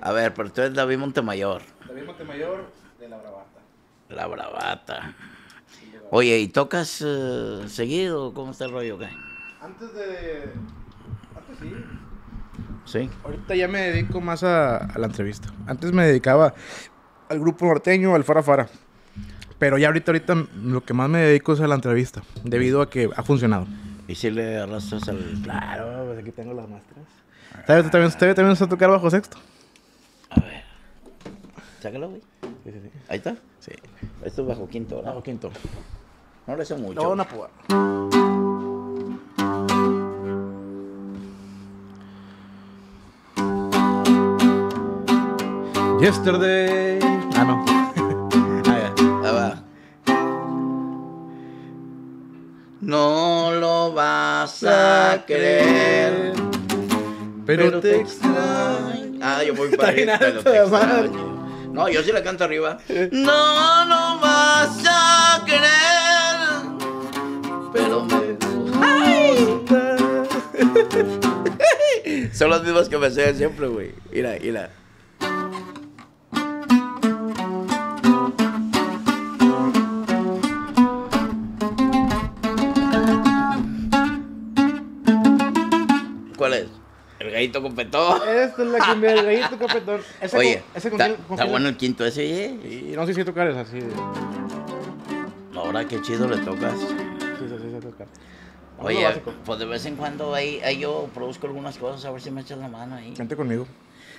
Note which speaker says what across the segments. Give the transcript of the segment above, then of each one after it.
Speaker 1: A ver, pero tú eres David Montemayor.
Speaker 2: David Montemayor de La Bravata.
Speaker 1: La Bravata. Oye, ¿y tocas seguido eh, seguido? ¿Cómo está el rollo acá? Antes de...
Speaker 2: Antes sí. Sí. Ahorita ya me dedico más a, la entrevista. Antes me dedicaba al grupo norteño, al Fara Fara. Pero ya ahorita, ahorita lo que más me dedico es a la entrevista, debido a que ha funcionado. ¿Y si le arrastras al...? Claro, pues aquí tengo las maestras. Ah. ¿Sabes? también, usted también a tocar bajo sexto. Sácalo, güey. Sí, sí, sí. Ahí está. Sí.
Speaker 1: Esto es bajo quinto, ¿no? Bajo quinto. No le sé mucho. No,
Speaker 2: una púa. Yesterday. Ah, no. ah, ya. va. No lo
Speaker 1: vas a ah, creer. Pero, te extraño. Ah, yo voy para ahí. No, yo sí la canto arriba. No, no vas a creer. pero me gusta. Son las mismas que me sé siempre, güey. Mira, mira. gallito es
Speaker 2: la cumbia competón. Ese Oye, ese está, bueno el
Speaker 1: quinto ese, ¿eh? Y no sé si tocar es así. Ahora qué chido le tocas. Sí, sí, sí, toca. Oye, pues de vez en cuando ahí, yo produzco algunas cosas, a ver si me echas la mano ahí. Vente conmigo.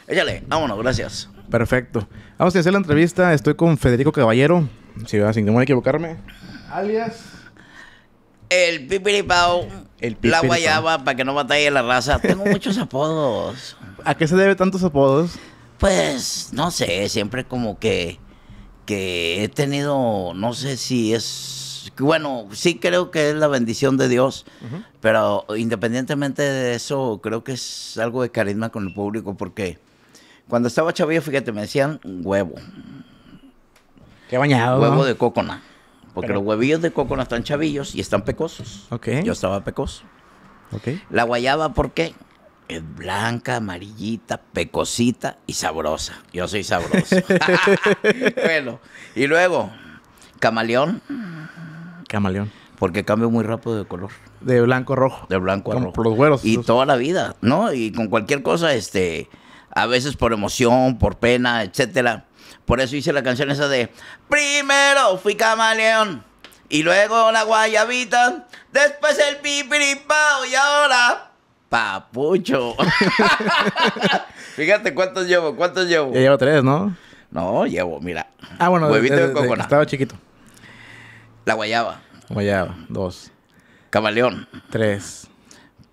Speaker 1: Échale, vámonos, gracias.
Speaker 2: Perfecto. Vamos a hacer la entrevista. Estoy con Federico Caballero, si, sin temor a equivocarme.
Speaker 1: Alias el pipiripao. El la guayaba, para que no batalle la raza. Tengo muchos apodos.
Speaker 2: ¿A qué se debe tantos
Speaker 1: apodos? Pues, no sé, siempre como que, que he tenido, no sé si es, bueno, sí creo que es la bendición de Dios, pero independientemente de eso, creo que es algo de carisma con el público, porque cuando estaba chavillo, fíjate, me decían huevo. Qué bañado. Huevo de cocona. Porque los huevillos de coco no están chavillos y están pecosos. Okay. Yo estaba pecoso. La guayaba, ¿por qué? Es blanca, amarillita, pecosita y sabrosa. Yo soy sabroso. bueno, y luego, camaleón. Camaleón. Porque cambia muy rápido de color. De blanco a rojo. De blanco a rojo. los güeros. Y toda la vida, ¿no? Y con cualquier cosa, este, a veces por emoción, por pena, etcétera por eso hice la canción esa de Primero fui camaleón y luego la guayabita, después el pipiripao y ahora papucho. Fíjate cuántos llevo, cuántos llevo. Ya
Speaker 2: llevo tres, ¿no? No, llevo, mira. Ah, bueno, huevito de, Estaba
Speaker 1: chiquito. La guayaba.
Speaker 2: Guayaba, dos. Camaleón. Tres.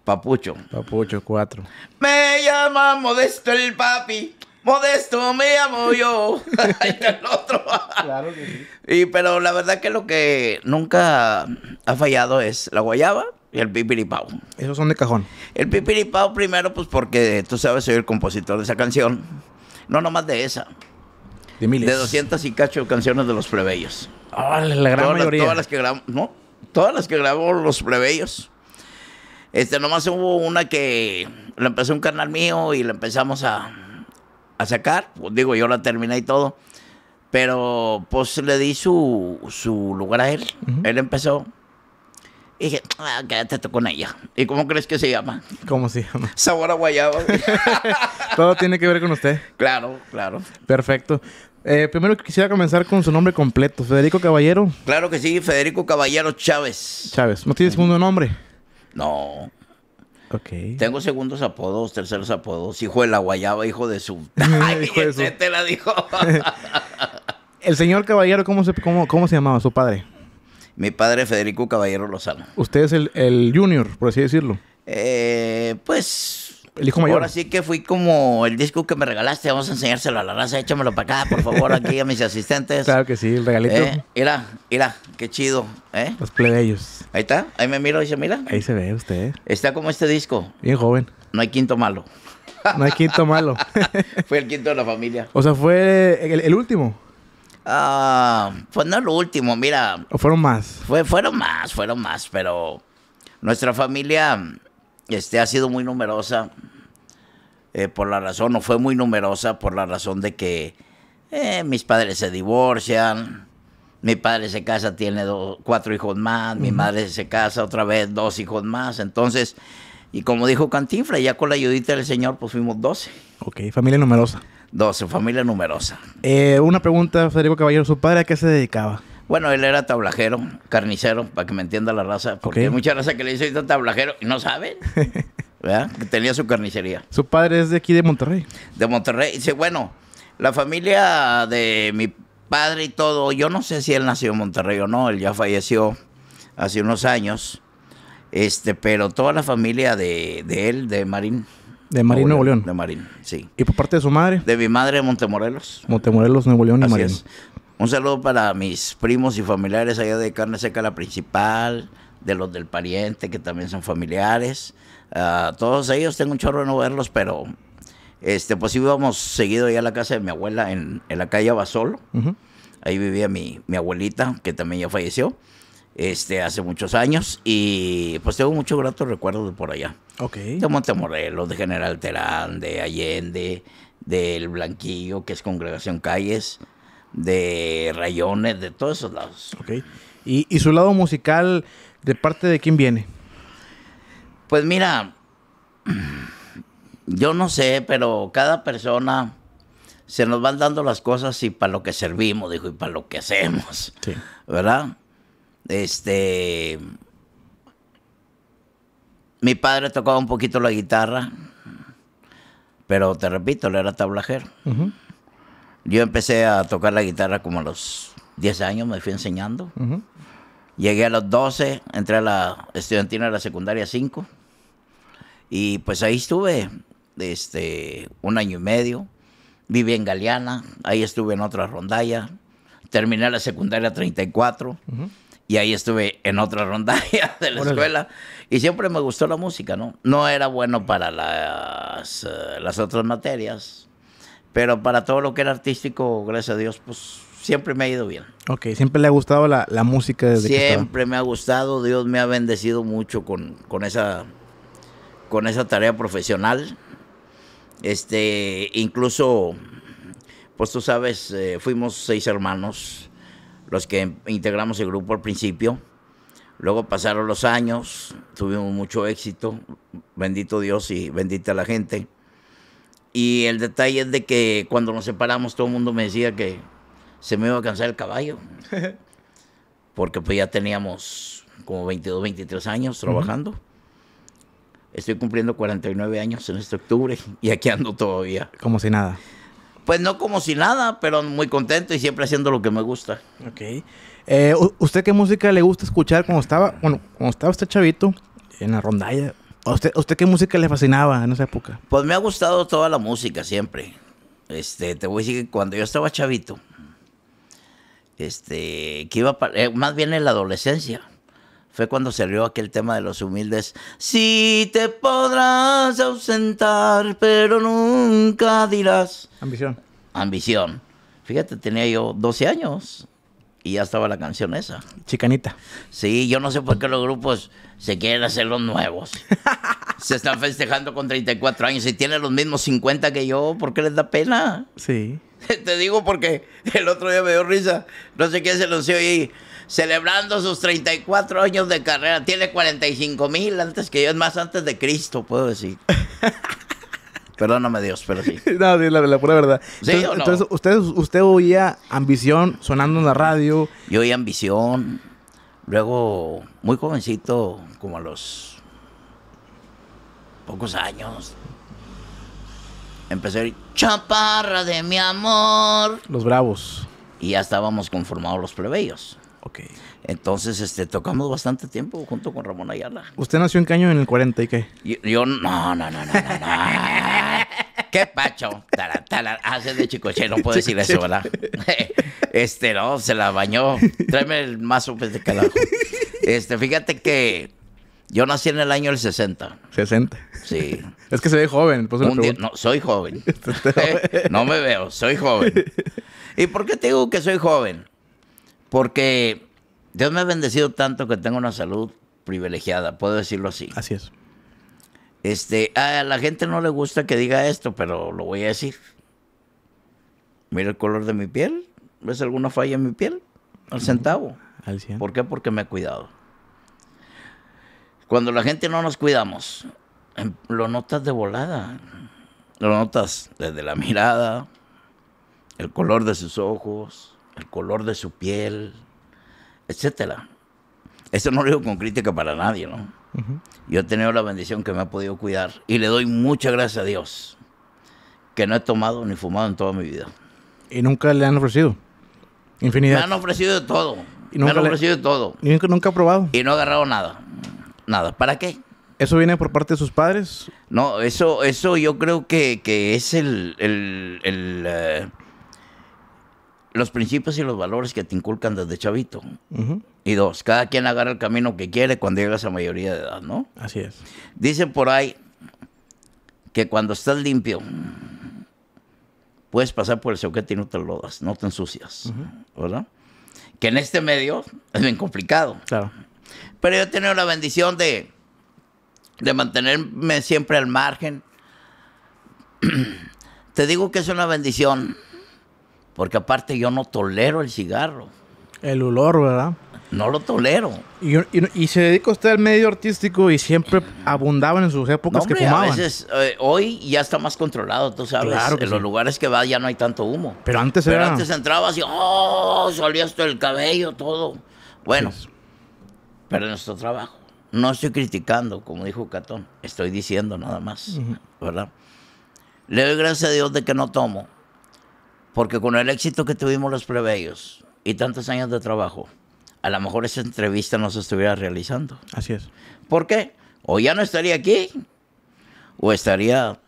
Speaker 2: Papucho. Papucho, cuatro.
Speaker 1: Me llama Modesto el papi. Modesto me llamo yo. y el otro.
Speaker 2: claro que sí.
Speaker 1: Y, pero la verdad que lo que nunca ha fallado es la guayaba y el pipiripao.
Speaker 2: Esos son de cajón.
Speaker 1: El pipiripao primero, pues porque tú sabes, soy el compositor de esa canción. No nomás de esa. De miles. De 200 y cacho canciones de los plebeyos.
Speaker 2: ¡Ah, la gran todas mayoría. todas las
Speaker 1: que grabó ¿no? Todas las que grabó los plebeyos. Este, nomás hubo una que la empezó un canal mío y la empezamos a, a sacar. Pues, digo, yo la terminé y todo. Pero pues le di su, lugar a él. Él empezó. Y dije, ah, quédate tú con ella. ¿Y cómo crees que se llama?
Speaker 2: ¿Cómo se llama?
Speaker 1: Sabor guayaba. todo tiene que ver con usted. Claro, claro.
Speaker 2: Perfecto. Eh, primero quisiera comenzar con su nombre completo. Federico Caballero.
Speaker 1: Claro que sí, Federico Caballero Chávez.
Speaker 2: Chávez. ¿No tiene segundo nombre?
Speaker 1: No. Tengo segundos apodos, terceros apodos, hijo de la guayaba, hijo de su... Ay, hijo te la dijo.
Speaker 2: El señor Caballero, ¿cómo se, cómo, cómo se llamaba su padre?
Speaker 1: Mi padre Federico Caballero Lozano.
Speaker 2: Usted es el, el junior, por así decirlo.
Speaker 1: Eh, pues el hijo mayor. Ahora sí que fui como el disco que me regalaste, vamos a enseñárselo a la raza, échamelo para acá, por favor, aquí a mis asistentes.
Speaker 2: Claro que sí, el regalito. Eh,
Speaker 1: mira, mira, qué chido, ¿eh?
Speaker 2: Los plebeyos.
Speaker 1: Ahí está, ahí me miro y se mira. Ahí
Speaker 2: se ve usted.
Speaker 1: Está como este disco. Bien joven. No hay quinto malo.
Speaker 2: No hay quinto malo.
Speaker 1: fue el quinto de la familia.
Speaker 2: O sea, fue el, último.
Speaker 1: Ah, pues no el último, mira. ¿O fueron más? Fue, fueron más, fueron más, pero nuestra familia este, ha sido muy numerosa eh, por la razón, o fue muy numerosa por la razón de que eh, mis padres se divorcian, mi padre se casa, tiene cuatro hijos más, mi madre se casa otra vez, dos hijos más, entonces, y como dijo Cantinfla, ya con la ayudita del Señor, pues fuimos doce
Speaker 2: Ok, familia numerosa. doce familia numerosa. Eh, una pregunta, Federico Caballero, ¿su padre a qué se dedicaba?
Speaker 1: Bueno, él era tablajero, carnicero, para que me entienda la raza, porque hay mucha raza que le dice tablajero y no saben. ¿Verdad? Que tenía su carnicería.
Speaker 2: Su padre es de aquí de Monterrey. De
Speaker 1: Monterrey. Dice, bueno, la familia de mi padre y todo, yo no sé si él nació en Monterrey o no, él ya falleció hace unos años. Este, pero toda la familia de, él, de Marín. De Marín Nuevo León. De Marín, sí. ¿Y por parte de su madre? De mi madre de Montemorelos.
Speaker 2: Montemorelos, Nuevo León y Así Es.
Speaker 1: Un saludo para mis primos y familiares allá de Carne Seca La Principal, de los del pariente, que también son familiares. Ah, todos ellos, tengo un chorro de no verlos, pero este, pues íbamos seguido ya a la casa de mi abuela en, la calle Abasolo. Ahí vivía mi, abuelita, que también ya falleció este, hace muchos años. Y pues tengo muchos gratos recuerdos de por allá. Okay. De Montemorelos, de General Terán, de Allende, del Blanquillo, que es Congregación Calles de rayones, de todos esos lados. Ok. ¿Y, su lado musical, de parte de quién viene? Pues mira, yo no sé, pero cada persona se nos van dando las cosas y para lo que servimos, dijo, y para lo que hacemos. ¿Verdad? Este. Mi padre tocaba un poquito la guitarra, pero te repito, él era tablajero. Yo empecé a tocar la guitarra como a los 10 años, me fui enseñando. Llegué a los 12, entré a la estudiantina de la secundaria 5. Y pues ahí estuve este, un año y medio. Viví en Galeana, ahí estuve en otra rondalla. Terminé la secundaria 34 y ahí estuve en otra rondalla de la escuela. Y siempre me gustó la música, ¿no? No era bueno para las, eh, las otras materias, pero para todo lo que era artístico, gracias a Dios, pues siempre me ha ido bien.
Speaker 2: Ok, siempre le ha gustado la, la música desde Siempre
Speaker 1: me ha gustado, Dios me ha bendecido mucho con, esa, con esa tarea profesional. Este, incluso, pues tú sabes, eh, fuimos seis hermanos los que integramos el grupo al principio. Luego pasaron los años, tuvimos mucho éxito, bendito Dios y bendita la gente. Y el detalle es de que cuando nos separamos todo el mundo me decía que se me iba a cansar el caballo. Porque pues ya teníamos como 22, 23 años trabajando. Estoy cumpliendo 49 años en este octubre y aquí ando todavía. Como si nada. Pues no como si nada, pero muy contento y siempre haciendo lo que me gusta. Ok.
Speaker 2: Eh, ¿Usted qué música le gusta escuchar cuando estaba, bueno, cuando estaba este chavito en la rondalla? usted, qué música le fascinaba en esa época?
Speaker 1: Pues me ha gustado toda la música siempre. Este, te voy a decir que cuando yo estaba chavito, este, que iba eh, más bien en la adolescencia, fue cuando salió aquel tema de los humildes. Si te podrás ausentar, pero nunca dirás. Ambición. Ambición. Fíjate, tenía yo 12 años y ya estaba la canción esa. Chicanita. Sí, yo no sé por qué los grupos se quieren hacer los nuevos. se están festejando con 34 años y tienen los mismos 50 que yo, ¿por qué les da
Speaker 2: pena? Sí.
Speaker 1: Te digo porque el otro día me dio risa, no sé quién se lo ahí celebrando sus 34 años de carrera, tiene 45 mil antes que yo, es más antes de Cristo, puedo decir. Perdóname Dios, pero sí.
Speaker 2: no, sí, la, verdad. entonces, usted, oía Ambición sonando en la radio. Yo
Speaker 1: oía Ambición. Luego, muy jovencito, como a los pocos años, empecé a chaparra de mi amor. Los bravos. Y ya estábamos conformados los plebeyos. Ok. Entonces, este, tocamos
Speaker 2: bastante tiempo junto con Ramón Ayala. ¿Usted nació en Caño en el 40 y qué?
Speaker 1: Yo, no, no, no, no. no qué pacho. tala, ah, de Chicoche, no puedo decir eso, ¿verdad? Este, no, se la bañó. Tráeme el más pues, de Este, fíjate que yo nací en el año del 60. 60. Sí.
Speaker 2: Es que se ve joven. Pues, no,
Speaker 1: soy joven. no me veo, soy joven. ¿Y por qué te digo que soy joven? Porque Dios me ha bendecido tanto que tengo una salud privilegiada, puedo decirlo así. Así es. Este, a la gente no le gusta que diga esto, pero lo voy a decir. Mira el color de mi piel. ¿Ves alguna falla en mi piel? Al centavo. Al cien. ¿Por qué? Porque me he cuidado. Cuando la gente no nos cuidamos, em, lo notas de volada. Lo notas desde la mirada, el color de sus ojos, el color de su piel, etcétera. Esto no lo digo con crítica para nadie, ¿no? Yo he tenido la bendición que me ha podido cuidar y le doy muchas gracias a Dios que no he tomado
Speaker 2: ni fumado en toda mi vida. ¿Y nunca le han ofrecido? Infinidad. Me han
Speaker 1: ofrecido de todo.
Speaker 2: ¿Y me han ofrecido de todo. ¿Y nunca, ha probado?
Speaker 1: Y no ha agarrado nada. Nada. ¿Para qué?
Speaker 2: ¿Eso viene por parte de sus padres?
Speaker 1: No, eso, eso yo creo que, es el, eh, los principios y los valores que te inculcan desde chavito. Y dos, cada quien agarra el camino que quiere cuando llega a esa mayoría de edad, ¿no? Así es. Dicen por ahí que cuando estás limpio, puedes pasar por el soquete y no te lodas, no te ensucias, ¿verdad? Que en este medio es bien complicado. Claro. Pero yo he tenido la bendición de, de mantenerme siempre al margen. te digo que es una bendición, porque aparte yo no tolero el cigarro.
Speaker 2: El olor, ¿verdad?
Speaker 1: No lo tolero.
Speaker 2: Y, se dedica usted al medio artístico y siempre abundaban en sus épocas que fumaban. A
Speaker 1: veces, eh, hoy ya está más controlado, tú sabes. Claro que en los lugares que va ya no hay tanto humo. Pero antes Pero era... antes entrabas y, oh, salía hasta el cabello, todo. Bueno, Pero pero nuestro trabajo. No estoy criticando, como dijo Catón. Estoy diciendo nada más, ¿verdad? Le doy gracias a Dios de que no tomo. Porque con el éxito que tuvimos los plebeyos y tantos años de trabajo, a lo mejor esa entrevista no se estuviera realizando. Así es. ¿Por qué? O ya no estaría aquí, o estaría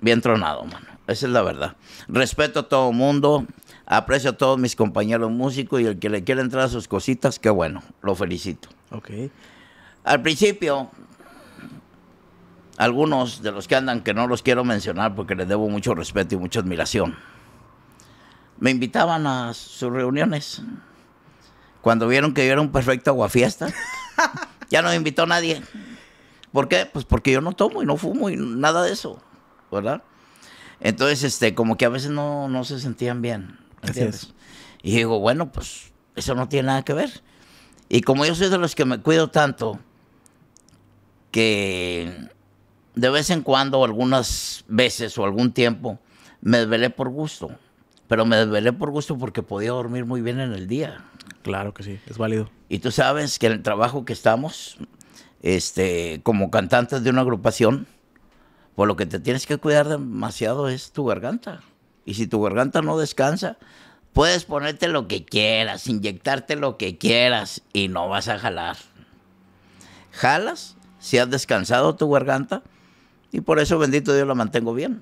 Speaker 1: bien tronado, mano. Esa es la verdad. Respeto a todo mundo, aprecio a todos mis compañeros músicos y el que le quiera entrar a sus cositas, qué bueno, lo felicito. Ok. Al principio, algunos de los que andan, que no los quiero mencionar porque les debo mucho respeto y mucha admiración, me invitaban a sus reuniones cuando vieron que yo era un perfecto aguafiesta, ya no me invitó nadie. ¿Por qué? Pues porque yo no tomo y no fumo y nada de eso, ¿verdad? Entonces, este, como que a veces no, se sentían bien. ¿entiendes? Y digo, bueno, pues eso no tiene nada que ver. Y como yo soy de los que me cuido tanto, que de vez en cuando, algunas veces o algún tiempo, me desvelé por gusto. Pero me desvelé por gusto porque podía dormir muy bien en el día. Claro que sí, es válido. Y tú sabes que en el trabajo que estamos, este, como cantantes de una agrupación, por lo que te tienes que cuidar demasiado es tu garganta. Y si tu garganta no descansa, puedes ponerte lo que quieras, inyectarte lo que quieras y no vas a jalar. Jalas si has descansado tu garganta y por eso bendito Dios la mantengo bien.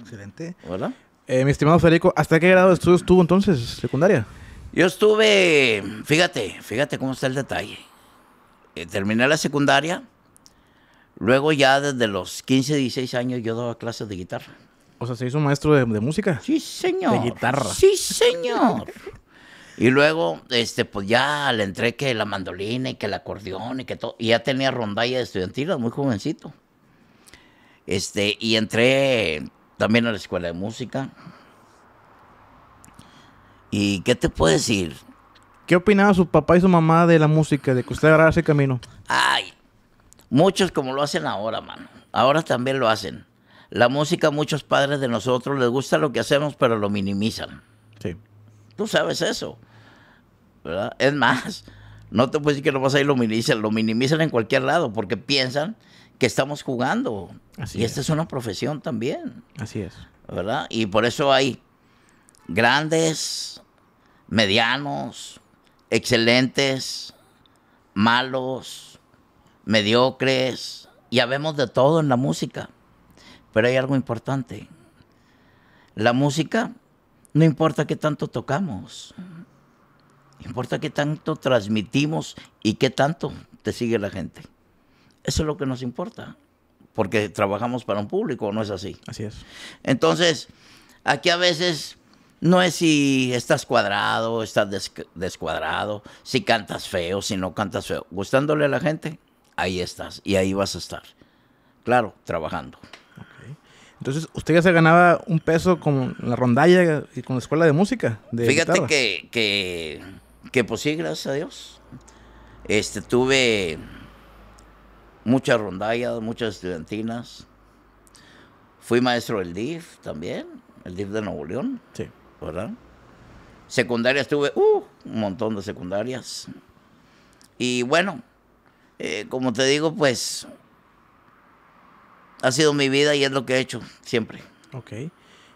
Speaker 1: Excelente. ¿Verdad?
Speaker 2: Eh, mi estimado Federico, ¿hasta qué grado de estudios tuvo entonces secundaria?
Speaker 1: Yo estuve, fíjate, fíjate cómo está el detalle. Eh, terminé la secundaria, luego ya desde los 15, 16 años yo daba clases de guitarra.
Speaker 2: O sea, ¿se hizo maestro de, música?
Speaker 1: Sí, señor. De guitarra. Sí, señor. y luego, este, pues ya le entré que la mandolina y que el acordeón y que todo. Y ya tenía rondalla de estudiantil, muy jovencito. Este, y entré también a la escuela de música
Speaker 2: ¿Y qué te puedo decir? ¿Qué opinaba su papá y su mamá de la música, de que usted agarrara ese camino?
Speaker 1: Ay, muchos como lo hacen ahora, mano. Ahora también lo hacen. La música muchos padres de nosotros les gusta lo que hacemos, pero lo minimizan. Sí. Tú sabes eso. ¿verdad? Es más, no te puedes decir que no vas a ir lo minimizan, lo minimizan en cualquier lado porque piensan que estamos jugando. Así y esta es una profesión también. Así es. ¿Verdad? Y por eso hay grandes medianos, excelentes, malos, mediocres, y habemos de todo en la música. Pero hay algo importante. La música no importa qué tanto tocamos, importa qué tanto transmitimos y qué tanto te sigue la gente. Eso es lo que nos importa, porque trabajamos para un público, ¿no es así? Así es. Entonces, aquí a veces no es si estás cuadrado, estás descuadrado, si cantas feo, si no cantas feo. Gustándole a la gente, ahí estás y ahí vas a estar.
Speaker 2: Claro, trabajando. Entonces, usted ya se ganaba un peso con la rondalla y con la escuela de música. De Fíjate
Speaker 1: que, que, que, pues sí, gracias a Dios. Este, tuve muchas rondallas, muchas estudiantinas. Fui maestro del DIF también, el DIF de Nuevo León. Sí. ¿verdad? Secundarias tuve, uh, un montón de secundarias. Y bueno, eh, como te digo, pues ha sido mi vida y es lo que he hecho siempre.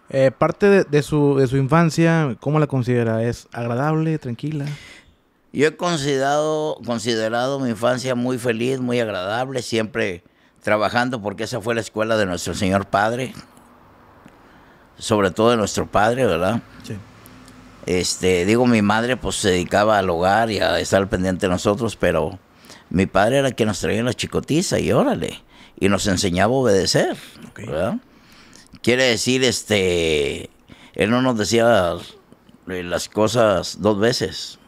Speaker 2: Eh, parte de, su, de su infancia, ¿cómo la considera? ¿Es agradable, tranquila?
Speaker 1: Yo he considerado, considerado mi infancia muy feliz, muy agradable, siempre trabajando porque esa fue la escuela de nuestro Señor Padre sobre todo de nuestro padre, ¿verdad? Sí. Este, digo, mi madre pues se dedicaba al hogar y a estar pendiente de nosotros, pero mi padre era quien nos traía la chicotiza y órale, y nos enseñaba a obedecer, ¿verdad? Quiere decir, este, él no nos decía eh, las cosas dos veces,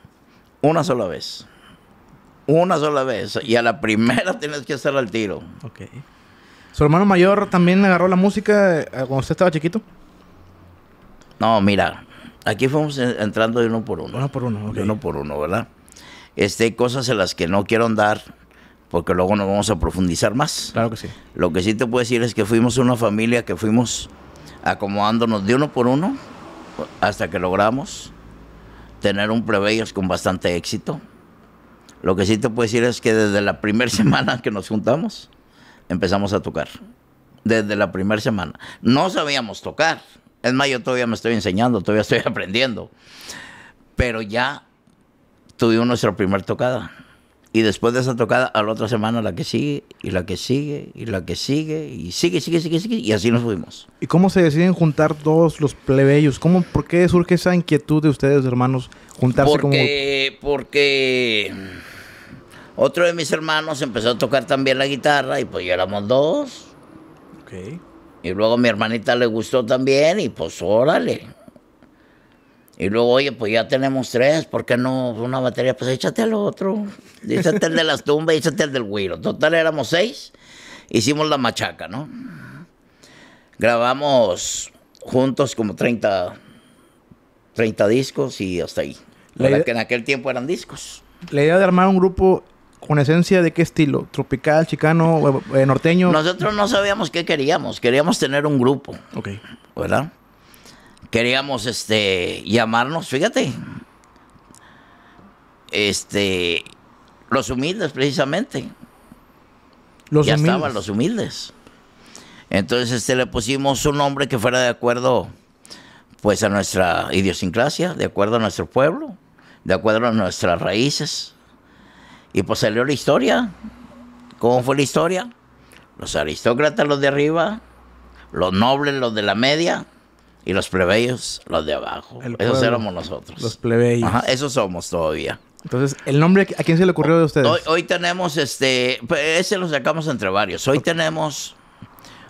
Speaker 1: una sola vez, una sola vez, y a la primera tienes que hacer al tiro.
Speaker 2: ¿Su hermano mayor también agarró la música eh, cuando usted estaba chiquito?
Speaker 1: No, mira, aquí fuimos entrando de uno por uno. Uno por uno, ok. De uno por uno, ¿verdad? Este, hay cosas en las que no quiero andar porque luego nos vamos a profundizar más. Claro que sí. Lo que sí te puedo decir es que fuimos una familia que fuimos acomodándonos de uno por uno hasta que logramos tener un plebeyos con bastante éxito. Lo que sí te puedo decir es que desde la primera semana que nos juntamos, empezamos a tocar. Desde la primera semana. No sabíamos tocar, es más, yo todavía me estoy enseñando, todavía estoy aprendiendo. Pero ya tuvimos nuestra primera tocada. Y después de esa tocada, a la otra semana la que sigue, y la que sigue, y la que sigue, y sigue, sigue, sigue, sigue, y así nos fuimos.
Speaker 2: ¿Y cómo se deciden juntar todos los plebeyos? ¿Cómo, ¿Por qué surge esa inquietud de ustedes, hermanos, juntarse porque,
Speaker 1: como...? Porque otro de mis hermanos empezó a tocar también la guitarra, y pues ya éramos dos. Ok. Y luego a mi hermanita le gustó también y pues órale. Y luego, oye, pues ya tenemos tres, ¿por qué no una batería? Pues échate al otro. Échate el de las tumbas échate el del güiro. Total, éramos seis. Hicimos la machaca, ¿no? Grabamos juntos como 30, 30 discos y hasta ahí. La que en aquel tiempo eran discos.
Speaker 2: La idea de armar un grupo con esencia de qué estilo? ¿Tropical, chicano, eh, eh, norteño? Nosotros
Speaker 1: no sabíamos qué queríamos. Queríamos tener un grupo.
Speaker 2: Ok. ¿Verdad?
Speaker 1: Queríamos este, llamarnos, fíjate. Este. Los humildes, precisamente.
Speaker 2: Los ya estaban los
Speaker 1: humildes. Entonces este, le pusimos un nombre que fuera de acuerdo pues a nuestra idiosincrasia, de acuerdo a nuestro pueblo, de acuerdo a nuestras raíces. Y pues salió la historia. ¿Cómo fue la historia? Los aristócratas, los de arriba, los nobles, los de la media, y los plebeyos, los de abajo. esos éramos
Speaker 2: nosotros. Los plebeyos. Ajá,
Speaker 1: esos somos todavía.
Speaker 2: Entonces, ¿el nombre a quién se le ocurrió de ustedes?
Speaker 1: Hoy, tenemos, este, pues, ese lo sacamos entre varios. Hoy tenemos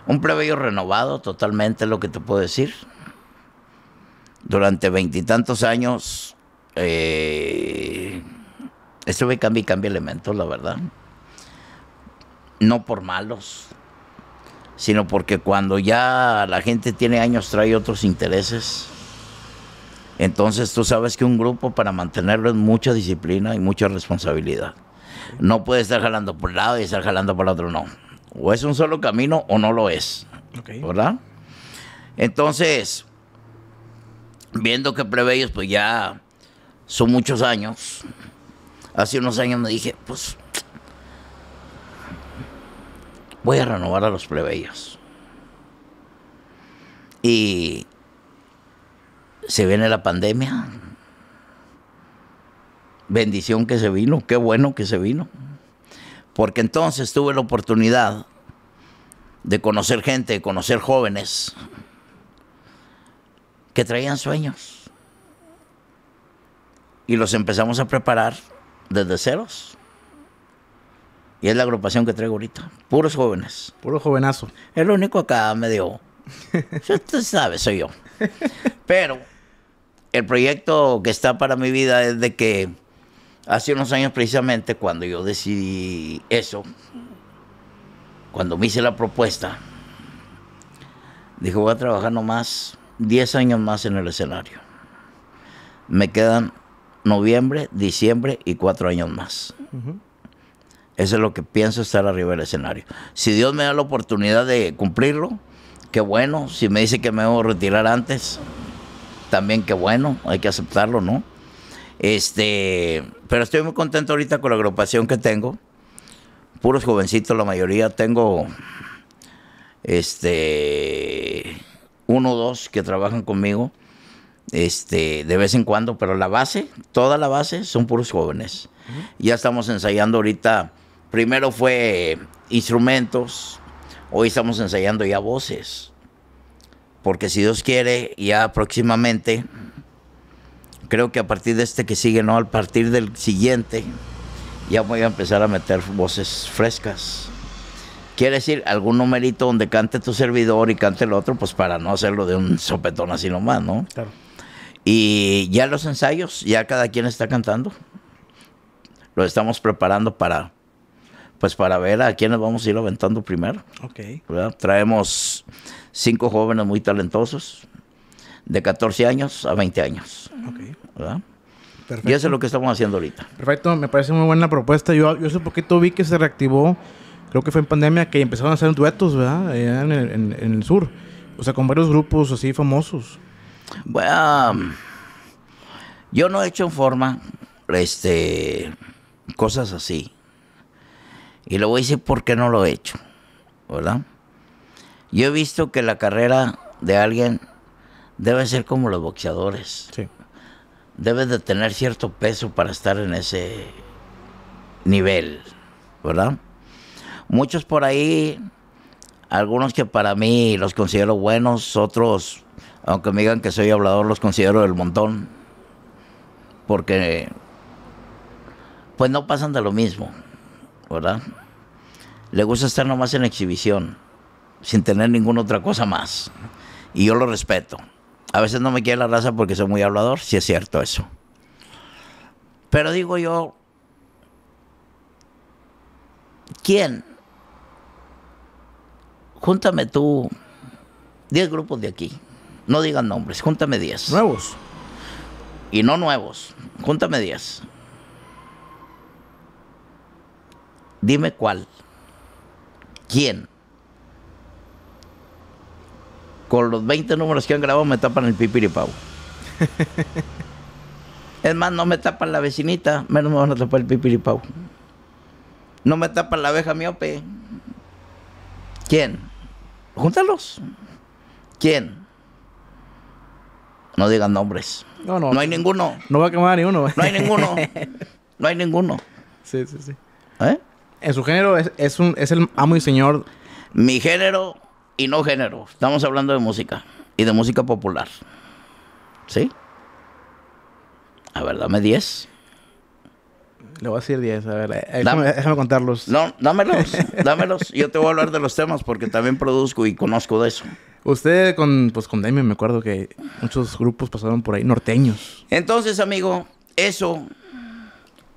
Speaker 1: un plebeyo renovado, totalmente lo que te puedo decir. Durante veintitantos años, eh, Estuve cambio y cambia elementos, la verdad. No por malos, sino porque cuando ya la gente tiene años trae otros intereses. Entonces tú sabes que un grupo para mantenerlo es mucha disciplina y mucha responsabilidad. No puede estar jalando por un lado y estar jalando por otro, no. O es un solo camino o no lo es. ¿Verdad? Entonces, viendo que plebeyos pues ya son muchos años, hace unos años me dije, pues voy a renovar a los plebeyos. Y se viene la pandemia. Bendición que se vino, qué bueno que se vino. Porque entonces tuve la oportunidad de conocer gente, de conocer jóvenes que traían sueños. Y los empezamos a preparar desde ceros. Y es la agrupación que traigo ahorita. Puros jóvenes. Puros jovenazos. Es lo único acá medio. Usted sabe, soy yo. Pero el proyecto que está para mi vida es de que hace unos años precisamente cuando yo decidí eso, cuando me hice la propuesta, dije voy a trabajar más. 10 años más en el escenario. Me quedan noviembre, diciembre y cuatro años más. Eso es lo que pienso estar arriba del escenario. Si Dios me da la oportunidad de cumplirlo, qué bueno. Si me dice que me debo retirar antes, también qué bueno. Hay que aceptarlo, ¿no? Este, pero estoy muy contento ahorita con la agrupación que tengo. Puros jovencitos, la mayoría. Tengo este uno o dos que trabajan conmigo este, de vez en cuando, pero la base, toda la base son puros jóvenes. Ya estamos ensayando ahorita, primero fue instrumentos, hoy estamos ensayando ya voces, porque si Dios quiere, ya próximamente, creo que a partir de este que sigue, no, a partir del siguiente, ya voy a empezar a meter voces frescas. Quiere decir, algún numerito donde cante tu servidor y cante el otro, pues para no hacerlo de un sopetón así nomás, ¿no? Claro. Y ya los ensayos, ya cada quien está cantando. Lo estamos preparando para, pues para ver a quién vamos a ir aventando primero. Ok. Traemos cinco jóvenes muy talentosos, de 14 años a 20 años. Okay. ¿verdad? Perfecto. Y eso es lo que estamos haciendo ahorita.
Speaker 2: Perfecto, me parece muy buena la propuesta. Yo, yo hace poquito vi que se reactivó, creo que fue en pandemia, que empezaron a hacer duetos, ¿verdad? en el sur. O sea, con varios grupos así famosos.
Speaker 1: Bueno, yo no he hecho en forma este, cosas así. Y lo voy a decir por no lo he hecho, ¿verdad? Yo he visto que la carrera de alguien debe ser como los boxeadores. Debe de tener cierto peso para estar en ese nivel, ¿verdad? Muchos por ahí, algunos que para mí los considero buenos, otros aunque me digan que soy hablador, los considero del montón, porque pues no pasan de lo mismo, ¿verdad? Le gusta estar nomás en exhibición, sin tener ninguna otra cosa más, y yo lo respeto. A veces no me quiere la raza porque soy muy hablador, si es cierto eso. Pero digo yo, ¿quién? Júntame tú diez grupos de aquí no digan nombres, júntame 10. ¿Nuevos? Y no nuevos, júntame 10. Dime cuál. ¿Quién? Con los 20 números que han grabado me tapan el pipiripau. es más, no me tapan la vecinita, menos me van a tapar el pipiripau. No me tapan la abeja miope. ¿Quién? Júntalos. ¿Quién?
Speaker 2: No digan nombres.
Speaker 1: No, no. No hay ninguno.
Speaker 2: No va a quemar No hay ninguno.
Speaker 1: No hay ninguno. Sí, sí, sí.
Speaker 2: ¿Eh? En su género es, un, es el amo y señor.
Speaker 1: Mi género y no género. Estamos hablando de música y de música popular.
Speaker 2: ¿Sí? A ver, dame 10. Le voy a decir 10, a ver, eh, déjame, contarlos. No, dámelos,
Speaker 1: dámelos. Yo te voy a hablar de los temas porque también produzco y
Speaker 2: conozco de eso. Usted con, pues con Demi me acuerdo que muchos grupos pasaron por ahí, norteños.
Speaker 1: Entonces, amigo, eso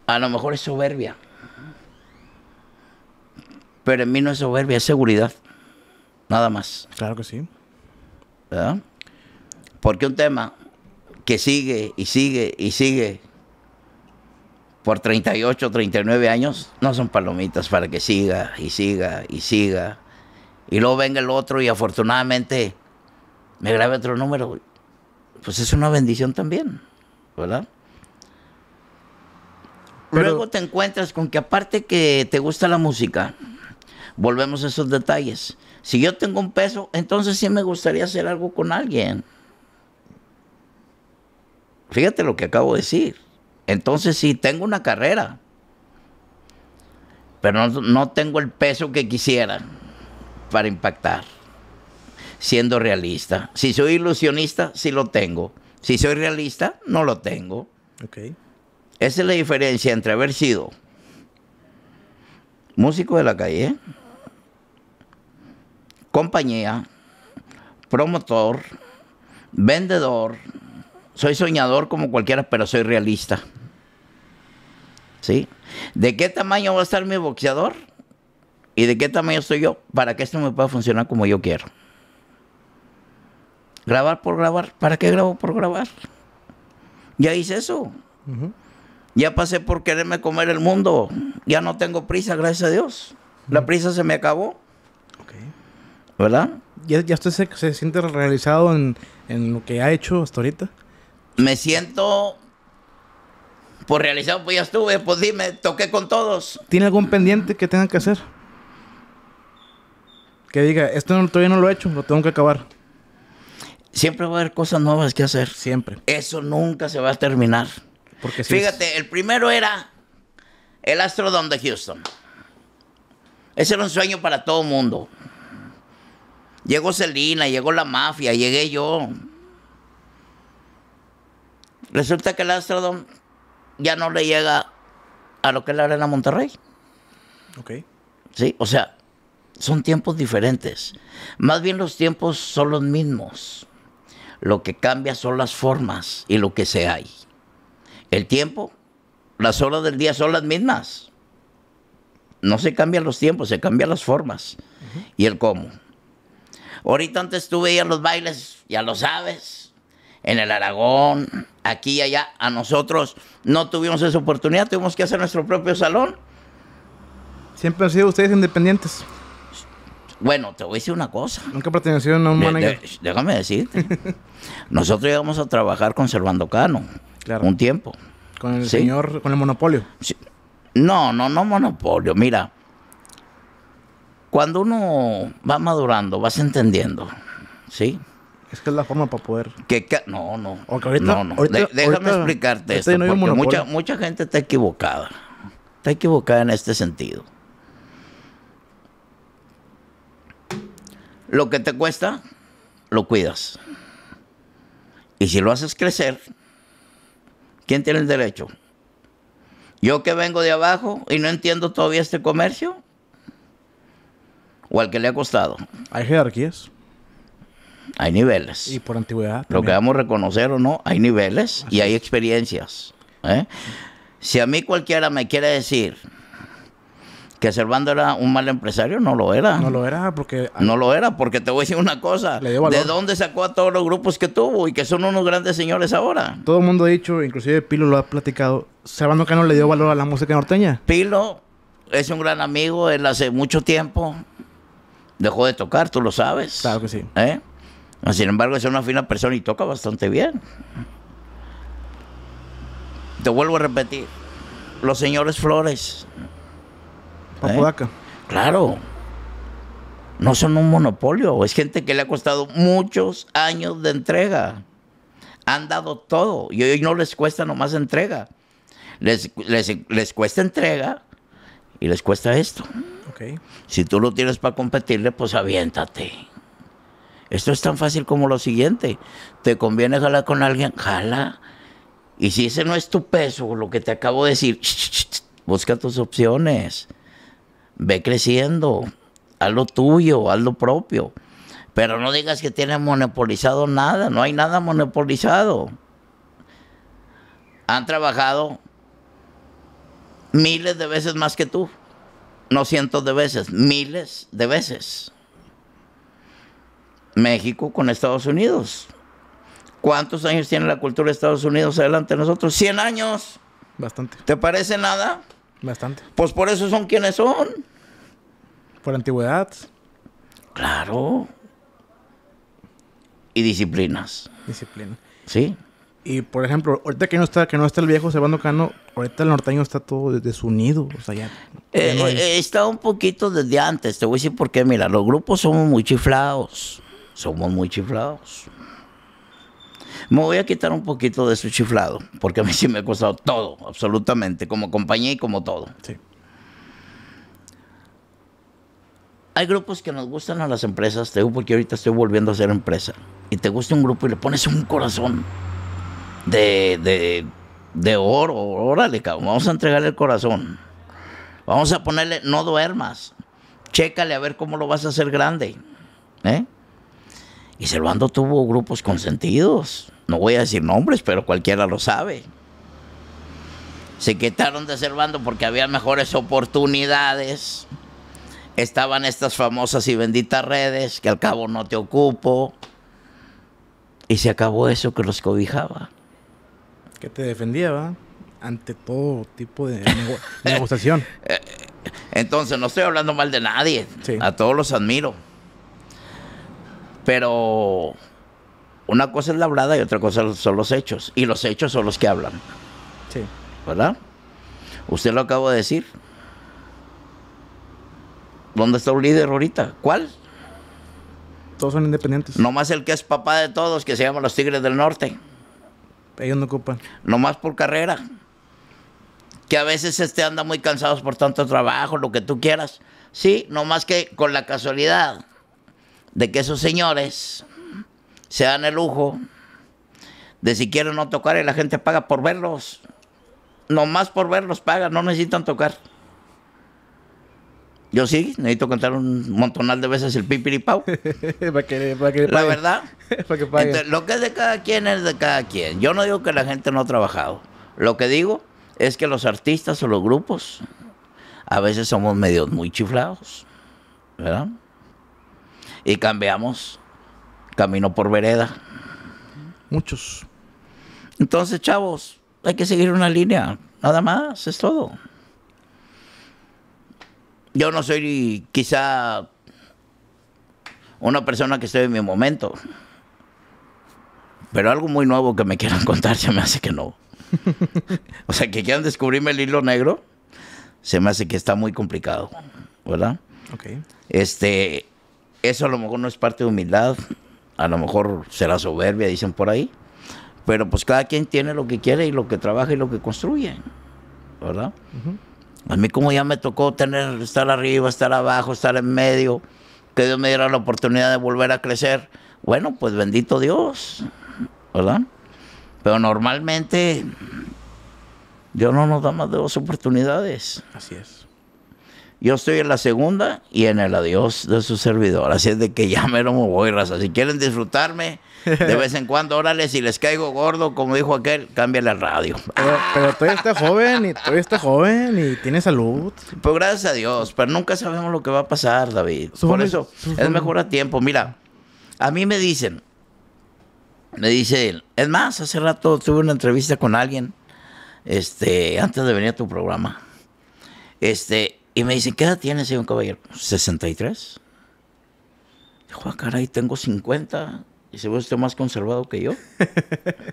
Speaker 1: a lo mejor es soberbia. Pero en mí no es soberbia, es seguridad. Nada más. Claro que sí. ¿Verdad? Porque un tema que sigue y sigue y sigue por 38, 39 años, no son palomitas para que siga y siga y siga y luego venga el otro y afortunadamente me grabe otro número. Pues es una bendición también, ¿verdad? Luego te encuentras con que aparte que te gusta la música, volvemos a esos detalles. Si yo tengo un peso, entonces sí me gustaría hacer algo con alguien. Fíjate lo que acabo de decir. Entonces sí, tengo una carrera, pero no, no tengo el peso que quisiera para impactar, siendo realista. Si soy ilusionista, sí lo tengo. Si soy realista, no lo tengo. Okay. Esa es la diferencia entre haber sido músico de la calle, compañía, promotor, vendedor. Soy soñador como cualquiera, pero soy realista. ¿Sí? ¿De qué tamaño va a estar mi boxeador? y de qué tamaño soy yo para que esto me pueda funcionar como yo quiero. Grabar por grabar. ¿Para qué grabo por grabar? Ya hice eso. Ya pasé por quererme comer el mundo. Ya no tengo prisa, gracias a Dios. La prisa se me acabó.
Speaker 2: ¿Verdad? ¿Ya, ya usted se, siente realizado en, en, lo que ha hecho hasta ahorita? Me
Speaker 1: siento... por pues, realizado, pues ya estuve, pues dime, toqué con todos.
Speaker 2: ¿Tiene algún pendiente que tenga que hacer? Que diga, esto todavía no lo he hecho, lo tengo que acabar. Siempre va a haber cosas nuevas que
Speaker 1: hacer. Siempre. Eso nunca se va a terminar. Porque Fíjate, el primero era el Astrodome de Houston. Ese era un sueño para todo mundo. Llegó Celina, llegó la mafia, llegué yo. Resulta que el Astrodome ya no le llega a lo que es la Arena Monterrey. Ok. Sí, o sea, son tiempos diferentes. Más bien los tiempos son los mismos. Lo que cambia son las formas y lo que se hay. El tiempo, las horas del día son las mismas. No se cambian los tiempos, se cambian las formas y el cómo. Ahorita antes tú en los bailes, ya lo sabes, en el Aragón, aquí y allá. A nosotros no tuvimos esa oportunidad, tuvimos que hacer nuestro
Speaker 2: propio salón. Siempre han sido ustedes independientes.
Speaker 1: Bueno, te voy a decir una
Speaker 2: cosa. Nunca pertenecieron a un déjame decirte.
Speaker 1: Nosotros íbamos a trabajar conservando Cano. Un tiempo.
Speaker 2: Con el señor, con el monopolio.
Speaker 1: No, no, no monopolio. Mira, cuando uno va madurando, vas entendiendo. ¿Sí? Es que es la forma para poder. Que, no, no. ahorita, déjame explicarte esto. mucha gente está equivocada. Está equivocada en este sentido. Lo que te cuesta, lo cuidas. Y si lo haces crecer, ¿quién tiene el derecho? Yo que vengo de abajo y no entiendo todavía este comercio. O al que le ha costado.
Speaker 2: Hay jerarquías.
Speaker 1: Hay niveles. Y
Speaker 2: por antigüedad. Lo
Speaker 1: que vamos a reconocer o no, hay niveles y hay experiencias. ¿eh? Si a mí cualquiera me quiere decir, que Servando era un mal empresario, no lo era. No
Speaker 2: lo era porque...
Speaker 1: No lo era porque te voy a decir una cosa. ¿De dónde sacó a todos los grupos que tuvo y que son unos grandes señores ahora?
Speaker 2: Todo el mundo ha dicho, inclusive Pilo lo ha platicado, Servando Cano le dio valor a la música norteña.
Speaker 1: Pilo es un gran amigo, él hace mucho tiempo dejó de tocar, tú lo sabes. Claro que sí. ¿Eh? Sin embargo, es una fina persona y toca bastante bien. Te vuelvo a repetir, los señores Flores, ¿Eh? Claro. No son un monopolio. Es gente que le ha costado muchos años de entrega. Han dado todo. Y hoy no les cuesta nomás entrega. Les, cuesta entrega y les cuesta esto. Okay. Si tú lo tienes para competirle, pues aviéntate. Esto es tan fácil como lo siguiente. ¿Te conviene jalar con alguien? Jala. Y si ese no es tu peso, lo que te acabo de decir, busca tus opciones ve creciendo, haz lo tuyo, haz lo propio. Pero no digas que tiene monopolizado nada, no hay nada monopolizado. Han trabajado miles de veces más que tú, no cientos de veces, miles de veces. México con Estados Unidos. ¿Cuántos años tiene la cultura de Estados Unidos adelante de nosotros? 100 años. Bastante. ¿Te parece nada? Bastante. Pues por eso son quienes son.
Speaker 2: Por antigüedad. Claro.
Speaker 1: Y disciplinas. Disciplina.
Speaker 2: Sí. Y por ejemplo, ahorita que no está, que no está el viejo Sebando Cano, ahorita el norteño está todo desunido. O eh,
Speaker 1: eh, está un poquito desde antes, te voy a decir por qué. Mira, los grupos somos muy chiflados. Somos muy chiflados. Me voy a quitar un poquito de su chiflado, porque a mí sí me ha costado todo, absolutamente, como compañía y como todo. Hay grupos que nos gustan a las empresas, te digo porque ahorita estoy volviendo a ser empresa, y te gusta un grupo y le pones un corazón de, de, de oro, órale, cabrón, vamos a entregarle el corazón. Vamos a ponerle, no duermas, chécale a ver cómo lo vas a hacer grande. ¿eh? Y Servando tuvo grupos consentidos. No voy a decir nombres, pero cualquiera lo sabe. Se quitaron de ser bando porque había mejores oportunidades. Estaban estas famosas y benditas redes que al cabo no te ocupo. Y se acabó eso que los cobijaba.
Speaker 2: Que te defendía, Ante todo tipo de negociación. Eh,
Speaker 1: entonces, no estoy hablando mal de nadie. A todos los admiro. Pero una cosa es la hablada y otra cosa son los hechos. Y los hechos son los que hablan. Sí. ¿Verdad? Usted lo acabo de decir. ¿Dónde está un líder ahorita? ¿Cuál?
Speaker 2: Todos son independientes. No más
Speaker 1: el que es papá de todos, que se llama los Tigres del Norte. Ellos no ocupan. más por carrera. Que a veces este anda muy cansados por tanto trabajo, lo que tú quieras. Sí, más que con la casualidad de que esos señores se dan el lujo de si quieren no tocar y la gente paga por verlos. Nomás por verlos pagan, no necesitan tocar. Yo sí, necesito contar un montonal de veces el pipiripau.
Speaker 2: la verdad.
Speaker 1: lo que es de cada quien es de cada quien. Yo no digo que la gente no ha trabajado. Lo que digo es que los artistas o los grupos a veces somos medios muy chiflados. ¿Verdad? Y cambiamos Camino por vereda. Muchos. Entonces, chavos, hay que seguir una línea. Nada más, es todo. Yo no soy quizá una persona que esté en mi momento. Pero algo muy nuevo que me quieran contar se me hace que no. o sea, que quieran descubrirme el hilo negro, se me hace que está muy complicado, ¿verdad? Ok. Este, eso a lo mejor no es parte de humildad, a lo mejor será soberbia, dicen por ahí, pero pues cada quien tiene lo que quiere y lo que trabaja y lo que construye, ¿verdad? A mí como ya me tocó tener, estar arriba, estar abajo, estar en medio, que Dios me diera la oportunidad de volver a crecer, bueno, pues bendito Dios, ¿verdad? Pero normalmente Dios no nos da más de dos oportunidades. Así es. Yo estoy en la segunda y en el adiós de su servidor. Así es de que ya me lo me voy, raza. Si quieren disfrutarme, de vez en cuando, órale, si les caigo gordo, como dijo aquel, cámbiale la radio.
Speaker 2: Pero, todavía está joven y todavía está joven y tiene salud.
Speaker 1: Pues gracias a Dios, pero nunca sabemos lo que va a pasar, David. Por eso es mejor a tiempo. Mira, a mí me dicen, me dice él, es más, hace rato tuve una entrevista con alguien, este, antes de venir a tu programa. Este, y me dice... ¿qué edad tiene, señor caballero? 63. Dijo, ah, caray, tengo 50. Y se ve usted más conservado que yo.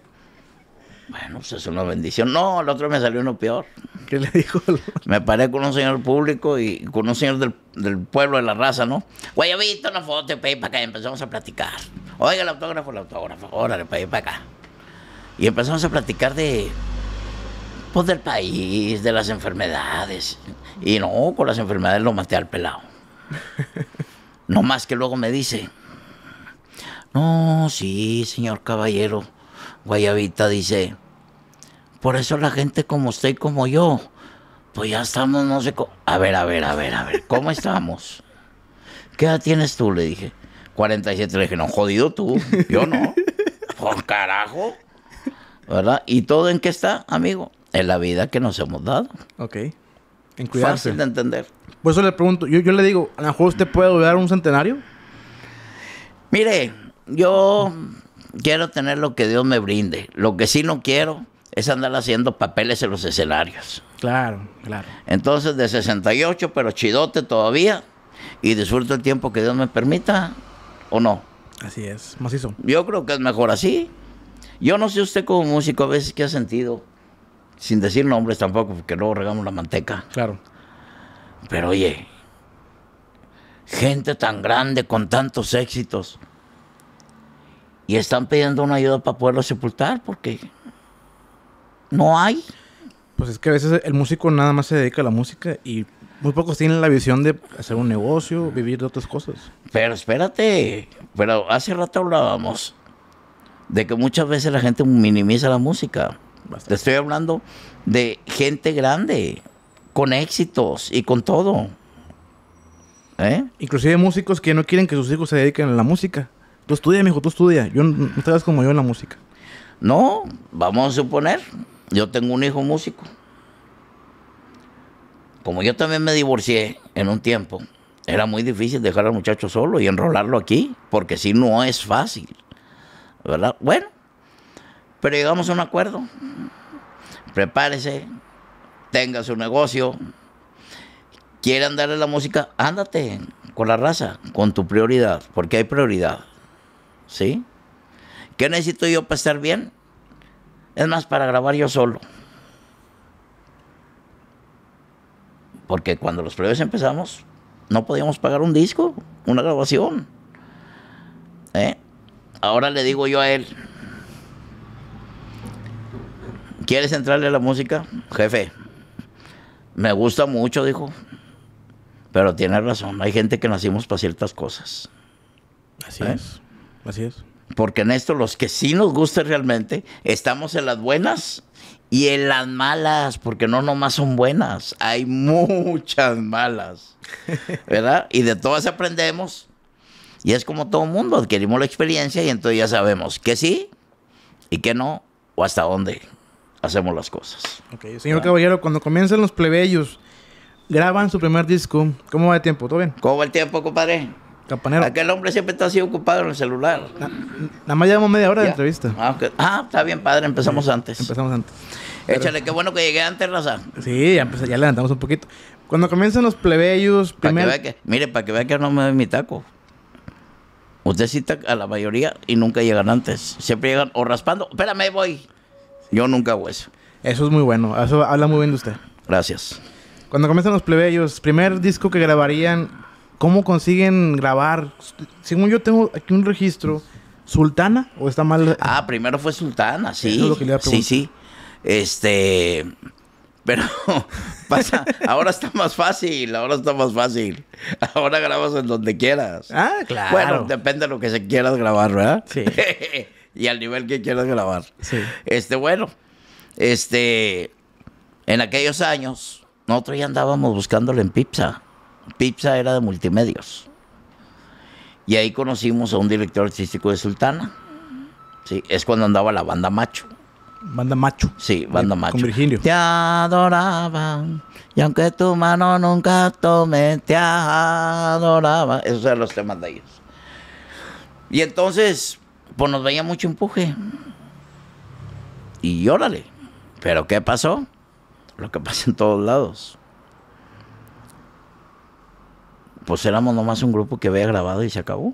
Speaker 1: bueno, pues es una bendición. No, el otro me salió uno peor. ¿Qué le dijo? me paré con un señor público y con un señor del, pueblo de la raza, ¿no? Güey, visto una foto, para acá y empezamos a platicar. Oiga, el autógrafo, el autógrafo. Órale, pedí pues, para acá. Y empezamos a platicar de, pues, del país, de las enfermedades. Y no, con las enfermedades lo maté al pelado. No más que luego me dice, no, sí, señor caballero, Guayabita dice, por eso la gente como usted y como yo, pues ya estamos, no sé cómo. A ver, a ver, a ver, a ver, ¿cómo estamos? ¿Qué edad tienes tú? Le dije. 47. Le dije, no, jodido tú. Yo no. Por carajo. ¿Verdad? ¿Y todo en qué está, amigo? En la vida que nos hemos dado.
Speaker 2: Ok en cuidarse. Fácil de entender. Por eso le pregunto, yo, le digo, a lo usted puede durar un centenario.
Speaker 1: Mire, yo quiero tener lo que Dios me brinde. Lo que sí no quiero es andar haciendo papeles en los escenarios.
Speaker 2: Claro, claro.
Speaker 1: Entonces, de 68, pero chidote todavía. Y disfruto el tiempo que Dios me permita, ¿o no?
Speaker 2: Así es, macizo.
Speaker 1: Yo creo que es mejor así. Yo no sé usted como músico a veces qué ha sentido sin decir nombres tampoco, porque luego regamos la manteca. Claro. Pero oye, gente tan grande con tantos éxitos y están pidiendo una ayuda para poderlo sepultar
Speaker 2: porque no hay. Pues es que a veces el músico nada más se dedica a la música y muy pocos tienen la visión de hacer un negocio, vivir de otras cosas.
Speaker 1: Pero espérate, pero hace rato hablábamos de que muchas veces la gente minimiza la música. Te estoy hablando de gente grande,
Speaker 2: con éxitos y con todo. ¿Eh? Inclusive músicos que no quieren que sus hijos se dediquen a la música. Tú estudia, hijo, tú estudia. Yo no hagas como yo en la música.
Speaker 1: No, vamos a suponer, yo tengo un hijo músico. Como yo también me divorcié en un tiempo, era muy difícil dejar al muchacho solo y enrolarlo aquí, porque si no es fácil. ¿Verdad? Bueno, pero llegamos a un acuerdo. Prepárese, tenga su negocio. quieran darle la música, ándate con la raza, con tu prioridad, porque hay prioridad. ¿Sí? ¿Qué necesito yo para estar bien? Es más, para grabar yo solo. Porque cuando los previos empezamos, no podíamos pagar un disco, una grabación. ¿Eh? Ahora le digo yo a él, ¿quieres entrarle a la música? Jefe, me gusta mucho, dijo. Pero tiene razón, hay gente que nacimos para ciertas cosas. Así ¿Eh? es, así es. Porque en esto los que sí nos gusta realmente, estamos en las buenas y en las malas, porque no nomás son buenas, hay muchas malas, ¿verdad? Y de todas aprendemos. Y es como todo mundo, adquirimos la experiencia y entonces ya sabemos que sí y que no, o hasta dónde hacemos las cosas.
Speaker 2: Señor Caballero, cuando comienzan los plebeyos, graban su primer disco, ¿cómo va el tiempo? ¿Todo bien?
Speaker 1: ¿Cómo va el tiempo, compadre? Campanero. Aquel hombre siempre está así ocupado en el celular. nada
Speaker 2: más llevamos media hora de entrevista. Ah, ah, está bien, padre, empezamos antes. Empezamos antes. Échale,
Speaker 1: qué bueno que llegué antes, Raza.
Speaker 2: Sí, ya, ya levantamos un
Speaker 1: poquito. Cuando comienzan los plebeyos, primero... que mire, para que vea que no me doy mi taco. Usted cita a la mayoría y nunca llegan antes. Siempre llegan o raspando. Espérame,
Speaker 2: voy. Yo nunca hago eso. Eso es muy bueno. Eso habla muy bien de usted. Gracias. Cuando comienzan los plebeyos, primer disco que grabarían, ¿cómo consiguen grabar? Según yo tengo aquí un registro, ¿Sultana o está mal? Ah, primero fue Sultana,
Speaker 1: sí. sí, sí. Este. Pero pasa, ahora está más fácil, ahora está más fácil. Ahora grabas en donde quieras. Ah, claro. Bueno, depende de lo que se quieras grabar, ¿verdad? Sí. y al nivel que quieras grabar. Sí. Este, bueno, este, en aquellos años, nosotros ya andábamos buscándolo en Pipsa. Pipsa era de multimedios. Y ahí conocimos a un director artístico de Sultana. Sí, es cuando andaba la banda Macho. Banda Macho. Sí, Banda Macho. Con Virgilio. Te adoraban, y aunque tu mano nunca tomé te adoraba. Esos eran los temas de ellos. Y entonces, pues nos veía mucho empuje. Y órale. Pero ¿qué pasó? Lo que pasa en todos lados. Pues éramos nomás un grupo que había grabado y se acabó.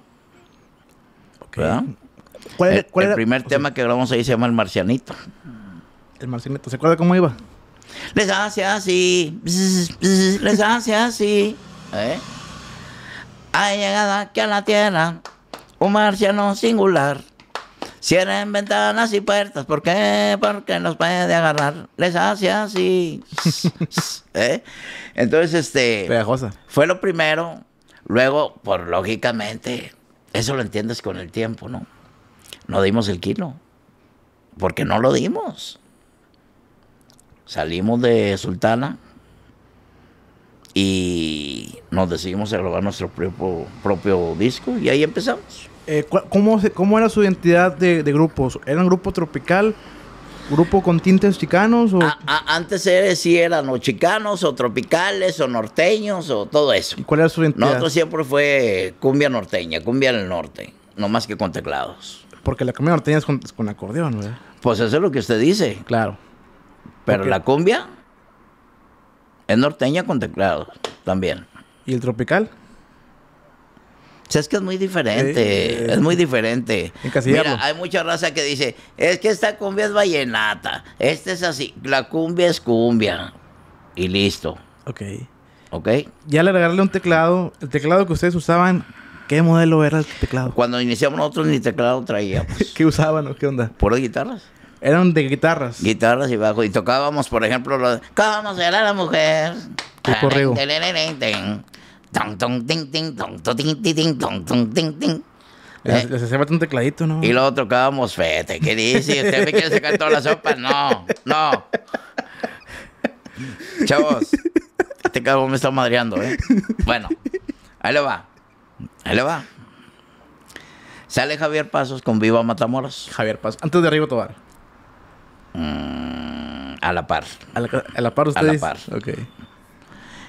Speaker 1: ¿Verdad? el, primer tema que grabamos ahí se llama El Marcianito.
Speaker 2: El Marcianito, ¿se acuerda cómo iba? Les hace así,
Speaker 1: les hace así. ¿Eh? llegada aquí a la tierra un marciano singular. Cierren ventanas y puertas, ¿por qué? Porque nos puede agarrar. Les hace así. ¿Eh? Entonces, este. Fue lo primero. Luego, por lógicamente, eso lo entiendes con el tiempo, ¿no? No dimos el kilo. Porque no lo dimos. Salimos de Sultana y nos decidimos a grabar nuestro propio, disco y
Speaker 2: ahí empezamos. Eh, ¿cómo, era su identidad de, grupos? ¿Era un grupo tropical? ¿Grupo con tintes chicanos?
Speaker 1: antes sí eran o chicanos, o tropicales, o norteños, o todo eso.
Speaker 2: cuál era su identidad? Nosotros
Speaker 1: siempre fue cumbia norteña, cumbia del norte, no más que con teclados.
Speaker 2: Porque la cumbia norteña es con, acordeón, ¿verdad?
Speaker 1: Pues eso es lo que usted dice. Claro. Pero la cumbia es norteña con teclado también. ¿Y el tropical? O sea, es que es muy diferente, es muy diferente. Mira, hay mucha raza que dice, es que esta cumbia es vallenata, este es así, la cumbia es cumbia. Y listo.
Speaker 2: Ok. Ok. Ya le regalé un teclado, el teclado que ustedes usaban, ¿qué modelo era el teclado?
Speaker 1: Cuando iniciamos nosotros ni teclado traíamos. Pues. ¿Qué usaban o qué onda? Puras guitarras. Eran de guitarras. Guitarras y bajo. Y tocábamos, por ejemplo, los, ¿Cómo será la mujer? Tipo Rigo. Les,
Speaker 2: eh. les hacía un tecladito,
Speaker 1: ¿no? Y luego tocábamos fete. ¿Qué dice? ¿Usted me quiere sacar todas las sopas? No, no. Chavos, este cabrón me está madreando, ¿eh? Bueno, ahí le va. Ahí le va. Sale Javier Pasos con Viva Matamoros. Javier Pasos. Antes de arriba Tobar. Mm, a
Speaker 2: la par. ¿A la, par ustedes? A la par.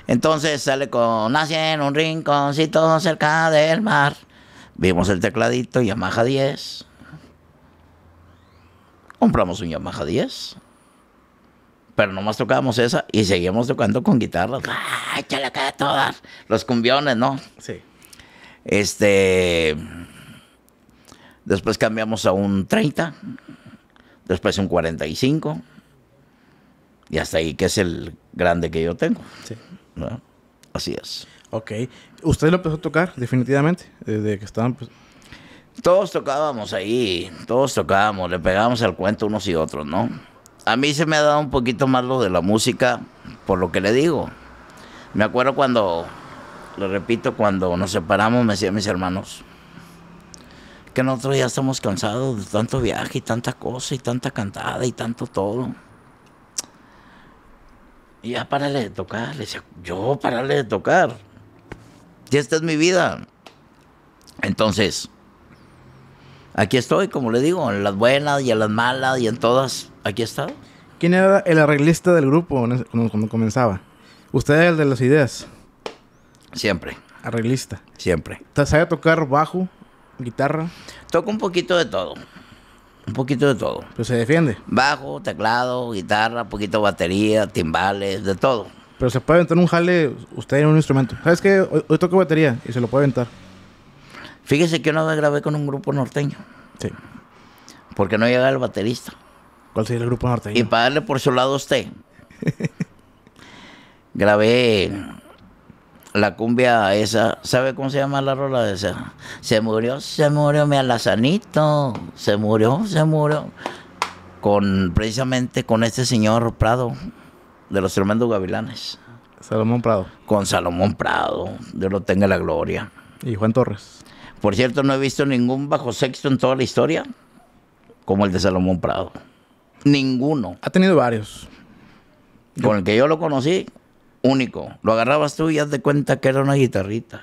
Speaker 1: Entonces sale con Nace en un rinconcito cerca del mar. Vimos el tecladito Yamaha 10. Compramos un Yamaha 10. Pero nomás tocábamos esa y seguíamos tocando con guitarras. ¡Ah, échale todas! Los cumbiones, ¿no? Sí. Este. Después cambiamos a un 30 después un 45 y hasta ahí, que es el grande que yo tengo. Sí.
Speaker 2: Así es. Ok. ¿Usted lo empezó a tocar definitivamente desde que estaban... Pues?
Speaker 1: Todos tocábamos ahí, todos tocábamos, le pegábamos al cuento unos y otros, ¿no? A mí se me ha dado un poquito más lo de la música, por lo que le digo. Me acuerdo cuando, lo repito, cuando nos separamos, me decían mis hermanos, que nosotros ya estamos cansados de tanto viaje y tanta cosa y tanta cantada y tanto todo. Y ya párale de tocar, le decía, yo párale de tocar. Y esta es mi vida. Entonces, aquí estoy, como le digo, en las buenas y en las malas y en todas, aquí he estado.
Speaker 2: ¿Quién era el arreglista del grupo cuando comenzaba? ¿Usted era el de las ideas? Siempre. Arreglista. Siempre. ¿Te sabe tocar bajo? guitarra.
Speaker 1: Toco un poquito de todo.
Speaker 2: Un poquito de todo. ¿Pero se defiende?
Speaker 1: Bajo, teclado, guitarra, poquito batería, timbales, de todo.
Speaker 2: Pero se puede aventar un jale usted en un instrumento. ¿Sabes qué? Hoy, hoy toco batería y se lo puede aventar. Fíjese que una vez grabé con un grupo norteño. Sí. Porque no llega el baterista. ¿Cuál sería el grupo norteño? Y
Speaker 1: para darle por su lado a usted. grabé la cumbia esa, ¿sabe cómo se llama la rola de esa? Se murió, se murió mi alazanito, se murió, se murió. Con, precisamente con este señor Prado, de los tremendos gavilanes. Salomón Prado. Con Salomón Prado, Dios lo tenga la gloria. Y Juan Torres. Por cierto, no he visto ningún bajo sexto en toda la historia como el de Salomón Prado.
Speaker 2: Ninguno. Ha tenido varios.
Speaker 1: Con el que yo lo conocí, único. Lo agarrabas tú y haz de cuenta que era una guitarrita.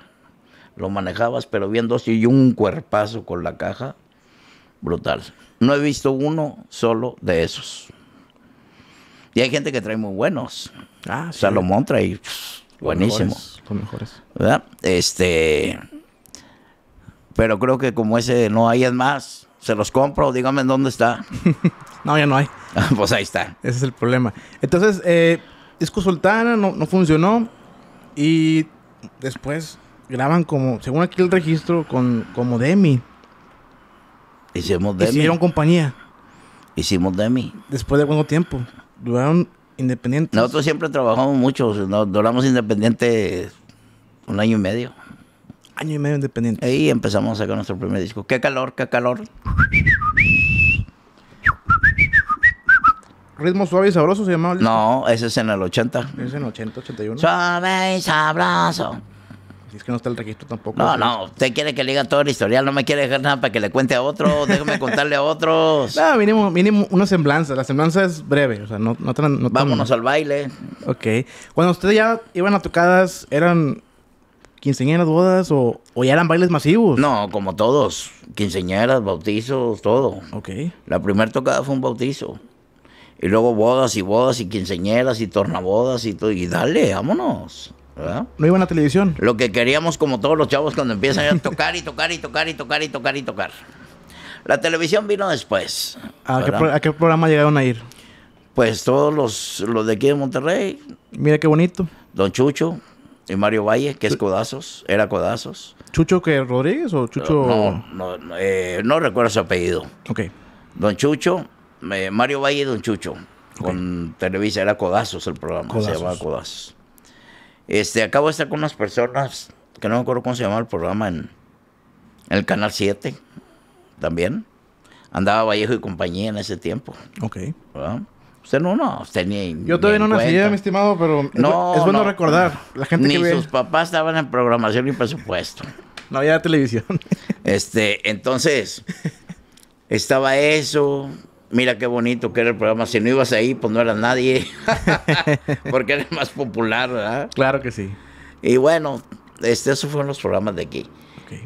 Speaker 1: Lo manejabas, pero viendo así y un cuerpazo con la caja. Brutal. No he visto uno solo de esos. Y hay gente que trae muy buenos. Ah, sí. Salomón trae pff, buenísimo. Los mejores. ¿Verdad? Este. Pero creo que como ese no hay es más. Se los compro, dígame en dónde está.
Speaker 2: no, ya no hay. pues ahí está. Ese es el problema. Entonces, eh, Disco Sultana no, no funcionó. Y después graban como, según aquí el registro, con, como Demi.
Speaker 1: Hicimos Demi. Hicieron compañía. Hicimos Demi.
Speaker 2: Después de buen tiempo. Duraron independientes.
Speaker 1: Nosotros siempre trabajamos mucho. Nos duramos independientes un año y medio.
Speaker 2: Año y medio independientes Ahí empezamos
Speaker 1: a sacar nuestro primer disco. Qué calor, qué calor.
Speaker 2: Ritmo Suave y Sabroso se llamaba. No, ese es en el 80. Es en 80, 81. Suave y Sabroso. Si es que no está el registro tampoco. No, no,
Speaker 1: usted quiere que le diga todo el historial, no me quiere dejar nada para que le cuente a otro, Déjame contarle a otros.
Speaker 2: No, mínimo, mínimo una semblanza. La semblanza es breve, o sea, no, no, Vámonos al baile. Ok. Cuando ustedes ya iban a tocadas, ¿eran quinceañeras, bodas o, o, ya eran bailes masivos? No,
Speaker 1: como todos. Quinceañeras, bautizos, todo. Ok. La primera tocada fue un bautizo y luego bodas y bodas y quinceñeras y tornabodas y todo, y dale, vámonos. ¿verdad?
Speaker 2: No iban a televisión.
Speaker 1: Lo que queríamos como todos los chavos cuando empiezan a tocar y tocar y tocar y tocar y tocar y tocar. La televisión vino después.
Speaker 2: ¿A, qué, programa llegaron a ir? Pues todos los, los de aquí de Monterrey. Mira qué bonito. Don
Speaker 1: Chucho y Mario Valle, que es Codazos, era Codazos.
Speaker 2: ¿Chucho que Rodríguez o Chucho? No,
Speaker 1: no, no, eh, no recuerdo su apellido. Ok. Don Chucho, Mario Valle y Don Chucho. Con Televisa era Codazos el programa, se llamaba Codazos. Este, acabo de estar con unas personas, que no me acuerdo cómo se llamaba el programa, en, el Canal 7 también. Andaba Vallejo y compañía en ese tiempo. Ok. Usted no, no, usted ni. Yo todavía no nacía, eh, mi
Speaker 2: estimado, pero es, bueno recordar. La ni sus
Speaker 1: papás estaban en programación y presupuesto. no había televisión. este, entonces, estaba eso mira qué bonito que era el programa. Si no ibas ahí, pues no era nadie. Porque era más popular, ¿verdad? Claro que sí. Y bueno, este, esos fueron los programas de aquí.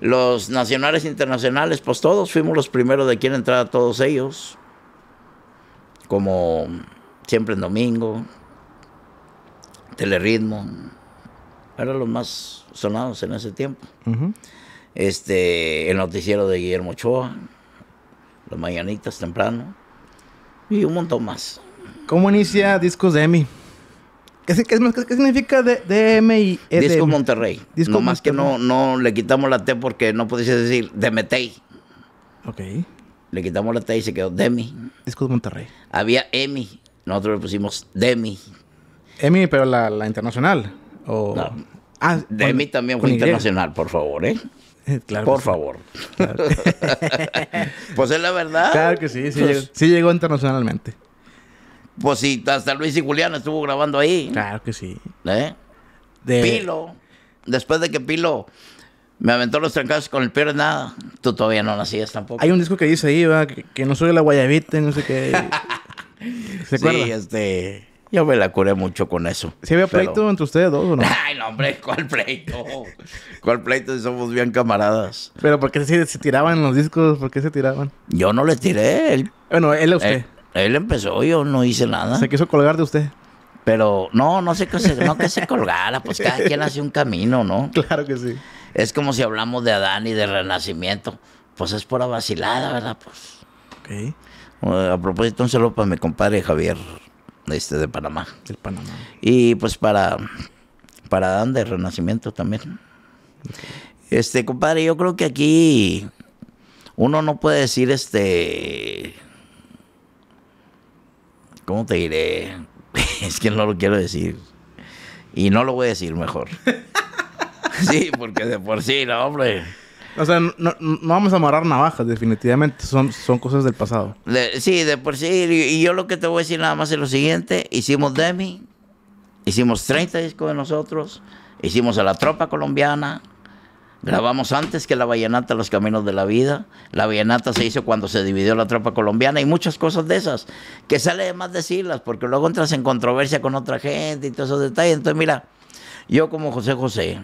Speaker 1: Los nacionales e internacionales, pues todos fuimos los primeros de quien entrar a todos ellos. Como siempre en domingo, Teleritmo. Eran los más sonados en ese tiempo. Este, el noticiero de Guillermo Ochoa, Los mañanitas temprano y un
Speaker 2: montón más. ¿Cómo inicia Discos de Emi? ¿Qué, qué, significa DM y e Disco
Speaker 1: Monterrey. Disco no más que no, no le quitamos la T porque no pudiese decir Demetey. Ok. Le quitamos la T y se quedó Demi.
Speaker 2: Discos Monterrey.
Speaker 1: Había Emi. Nosotros le pusimos Demi.
Speaker 2: Emi, pero la, internacional. O... No. Ah, Demi también fue internacional,
Speaker 1: por favor, ¿eh? Por favor. pues es la verdad. Claro que sí, pues
Speaker 2: sí, llegó, internacionalmente.
Speaker 1: Pues sí, hasta Luis y Julián estuvo grabando ahí. Claro que sí. ¿Eh? De... Pilo, después de que Pilo me aventó los trancazos con el peor nada, tú todavía no nacías tampoco. Hay un
Speaker 2: disco que dice ahí, Que, no soy la guayabita, no sé qué.
Speaker 1: ¿Se Sí, este... Yo me la curé mucho con eso. ¿Se había pleito
Speaker 2: entre ustedes dos o no? Ay, no, hombre,
Speaker 1: ¿cuál pleito? ¿Cuál pleito si somos bien camaradas?
Speaker 2: Pero ¿por qué se, tiraban los discos? ¿Por qué se tiraban?
Speaker 1: Yo no le tiré. Bueno, él a usted. Eh, él, empezó, yo no hice nada. Se quiso colgar de usted. Pero no, no sé qué se, no colgara, pues cada quien hace un camino, ¿no? Claro que sí. Es como si hablamos de Adán y de renacimiento. Pues es pura vacilada, ¿verdad? Pues. Ok. Eh, a propósito, un saludo para mi compadre Javier este, de Panamá. Panamá. Y pues para, para Dan de Renacimiento también. Este, compadre, yo creo que aquí uno no puede decir este. ¿Cómo te diré? es que no lo quiero decir. Y no lo voy a
Speaker 2: decir mejor.
Speaker 1: sí, porque de por sí, no, hombre.
Speaker 2: O sea, no, vamos a morar navajas, definitivamente. Son, son cosas del pasado.
Speaker 1: sí, de por sí. Y yo lo que te voy a decir nada más es lo siguiente. Hicimos Demi. Hicimos 30 discos de nosotros. Hicimos a la tropa colombiana. Grabamos antes que la vallenata Los Caminos de la Vida. La vallenata se hizo cuando se dividió la tropa colombiana y muchas cosas de esas. Que sale de más decirlas porque luego entras en controversia con otra gente y todos esos detalles. Entonces, mira, yo como José José,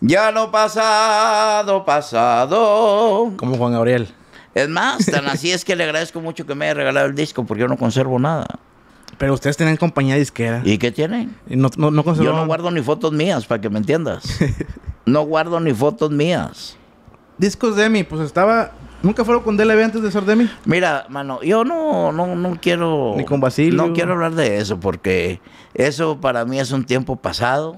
Speaker 1: ya lo pasado, pasado. Como Juan Gabriel. Es más, tan así es que le agradezco mucho que me haya regalado el disco porque yo no conservo nada. Pero ustedes tienen compañía disquera. ¿Y qué tienen? yo no guardo ni fotos mías, para que me entiendas. no guardo ni fotos mías. Discos Demi,
Speaker 2: pues estaba. ¿Nunca fueron con DLB antes de ser Demi? Mira, mano,
Speaker 1: yo no, no, quiero. Ni con No quiero hablar de eso porque eso para mí es un tiempo pasado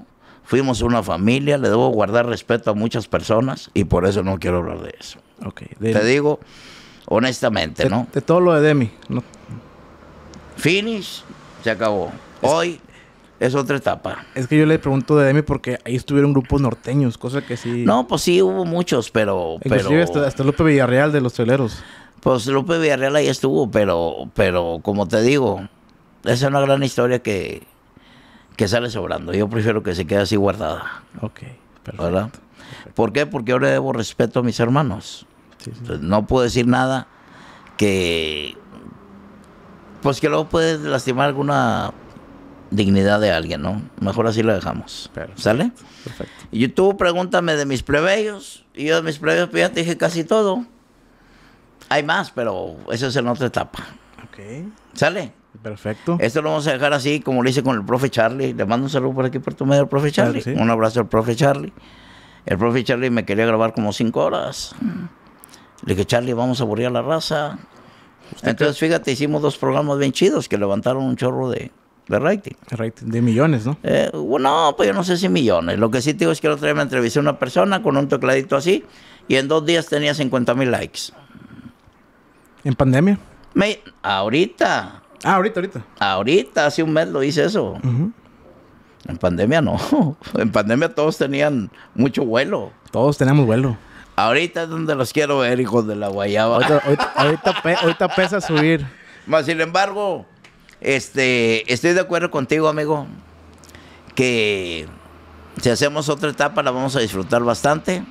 Speaker 1: fuimos una familia, le debo guardar respeto a muchas personas y por eso no quiero hablar de eso. Te digo honestamente,
Speaker 2: ¿no? De todo lo de Demi.
Speaker 1: Finish, se acabó. Hoy es otra etapa.
Speaker 2: Es que yo le pregunto de Demi porque ahí estuvieron grupos norteños, cosa que sí.
Speaker 1: No, pues sí, hubo muchos, pero. Inclusive Hasta, hasta, Lupe Villarreal de los Teleros. Pues Lupe Villarreal ahí estuvo, pero, pero como te digo, esa es una gran historia que, que sale sobrando. Yo prefiero que se quede así guardada. Ok, perfecto. ¿Verdad? ¿Por qué? Porque ahora debo respeto a mis hermanos. no puedo decir nada que. Pues que luego puede lastimar alguna dignidad de alguien, ¿no? Mejor así lo dejamos. ¿Sale? Perfecto. Y tú pregúntame de mis plebeyos. Y yo de mis plebeyos, pues ya te dije casi todo. Hay más, pero eso es en otra etapa. Ok. ¿Sale? Perfecto. Esto lo vamos a dejar así, como lo hice con el profe Charlie. Le mando un saludo por aquí, por tu medio, al profe Charlie. Un abrazo al profe Charlie. El profe Charlie me quería grabar como cinco horas. Mm. Le dije, Charlie, vamos a aburrir la raza. Entonces, fíjate, hicimos dos programas bien chidos que levantaron un chorro de, de rating. De millones, ¿no? bueno, eh, pues yo no sé si millones. Lo que sí te digo es que el otro día me entrevisté a una persona con un tecladito así y en dos días tenía 50 mil likes. ¿En pandemia? ahorita, Ah, ahorita, ahorita. Ahorita, hace un mes lo hice eso. En pandemia no. En pandemia todos tenían mucho vuelo. Todos teníamos vuelo. Ahorita es donde los quiero ver, hijos de la guayaba.
Speaker 2: Ahorita, pesa subir.
Speaker 1: sin embargo, este, estoy de acuerdo contigo, amigo, que si hacemos otra etapa la vamos a disfrutar bastante,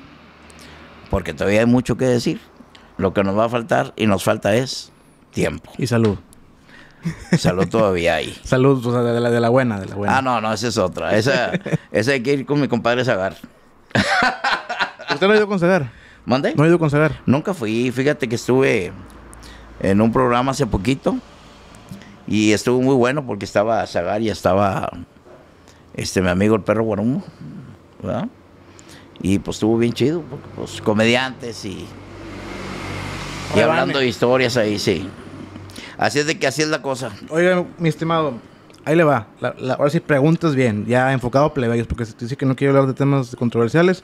Speaker 1: porque todavía hay mucho que decir. Lo que nos va a faltar y nos falta es tiempo. Y salud. Salud todavía ahí Salud, de la, buena, de la buena. Ah, no, no, esa es otra. Esa, esa hay que ir con mi compadre Zagar. ¿Usted no ha ido con Zagar? ¿Mande? No ha ido con Nunca fui. Fíjate que estuve en un programa hace poquito y estuvo muy bueno porque estaba Zagar y estaba este, mi amigo el perro Guarumo, Y pues estuvo bien chido, pues, comediantes y, y hablando de historias ahí, sí. Así es de que así es la cosa.
Speaker 2: Oiga, mi estimado, ahí le va. ahora sí preguntas bien, ya enfocado a plebeyos, porque se dice que no quiero hablar de temas controversiales.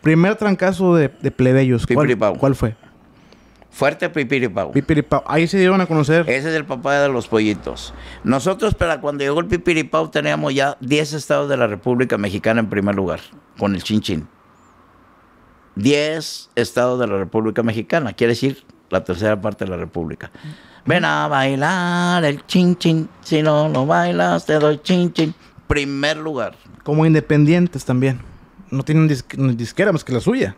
Speaker 2: Primer trancazo de, plebeyos, ¿cuál, ¿cuál fue?
Speaker 1: Fuerte pipiripau.
Speaker 2: Pipiripau. Ahí se dieron a conocer. Ese es el papá
Speaker 1: de los pollitos. Nosotros, para cuando llegó el pipiripau, teníamos ya 10 estados de la República Mexicana en primer lugar, con el Chinchín. 10 estados de la República Mexicana. Quiere decir la tercera parte de la República. Ven a bailar
Speaker 2: el chin chin, si no no bailas te doy chin chin. Primer lugar. Como independientes también. No tienen disquera más que la suya.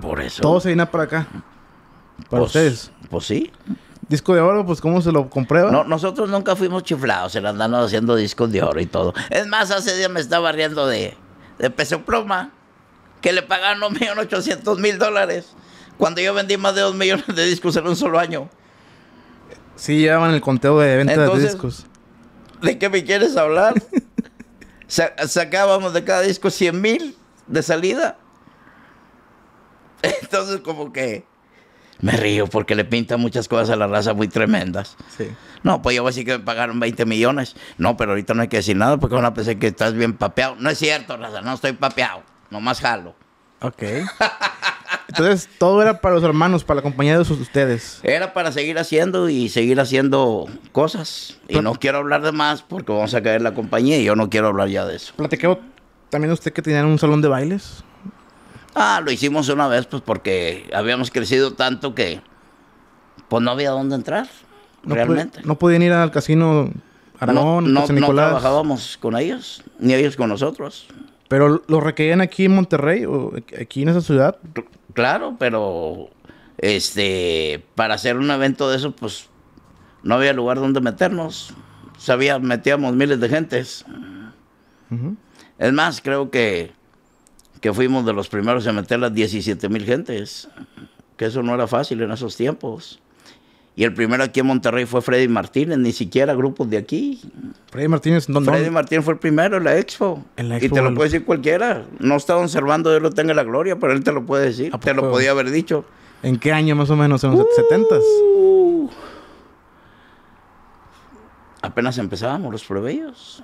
Speaker 2: Por eso. Todo se viene para acá. Para pues, ustedes. Pues sí. Disco de oro, pues ¿cómo se lo comprueba?
Speaker 1: No, nosotros nunca fuimos chiflados, se la haciendo discos de oro y todo. Es más, hace días me estaba riendo de, de Peso Pluma, que le pagaron 1.800.000 dólares cuando yo vendí más de 2 millones de discos en un solo año.
Speaker 2: Sí, llevaban el conteo de ventas de discos.
Speaker 1: ¿De qué me quieres hablar? sacábamos de cada disco 100 mil de salida. Entonces, como que me río porque le pintan muchas cosas a la raza muy tremendas. Sí. No, pues yo voy a decir que me pagaron 20 millones. No, pero ahorita no hay que decir nada porque van a que estás bien papeado. No es cierto, raza, no estoy papeado. Nomás jalo.
Speaker 2: Ok. Entonces, todo era para los hermanos, para la compañía de sus, ustedes.
Speaker 1: Era para seguir haciendo y seguir haciendo cosas. Y no quiero hablar de más porque vamos a caer la compañía y yo no quiero hablar ya de eso.
Speaker 2: Platiquéo también usted que tenían un salón de bailes.
Speaker 1: Ah, lo hicimos una vez, pues porque habíamos crecido tanto que pues no había dónde entrar. realmente.
Speaker 2: no podían ir al casino Aragón, no, no, Nicolás. No trabajábamos
Speaker 1: con ellos, ni ellos con nosotros.
Speaker 2: Pero lo requerían aquí en Monterrey, o aquí en esa ciudad.
Speaker 1: Claro, pero este para hacer un evento de eso, pues no había lugar donde meternos. Sabía, metíamos miles de gentes. Es más, creo que, que fuimos de los primeros en meter las 17 mil gentes, que eso no era fácil en esos tiempos. Y el primero aquí en Monterrey fue Freddy Martínez, ni siquiera grupos de aquí.
Speaker 2: Freddy Martínez, Freddy Martínez fue el primero en la expo.
Speaker 1: En la y te lo puede decir cualquiera. No está observando, Dios lo tenga la gloria, pero él te lo puede decir. Te lo podía haber
Speaker 2: dicho. ¿En qué año más o menos? ¿En los 70s? Uh. Apenas empezábamos los plebeyos.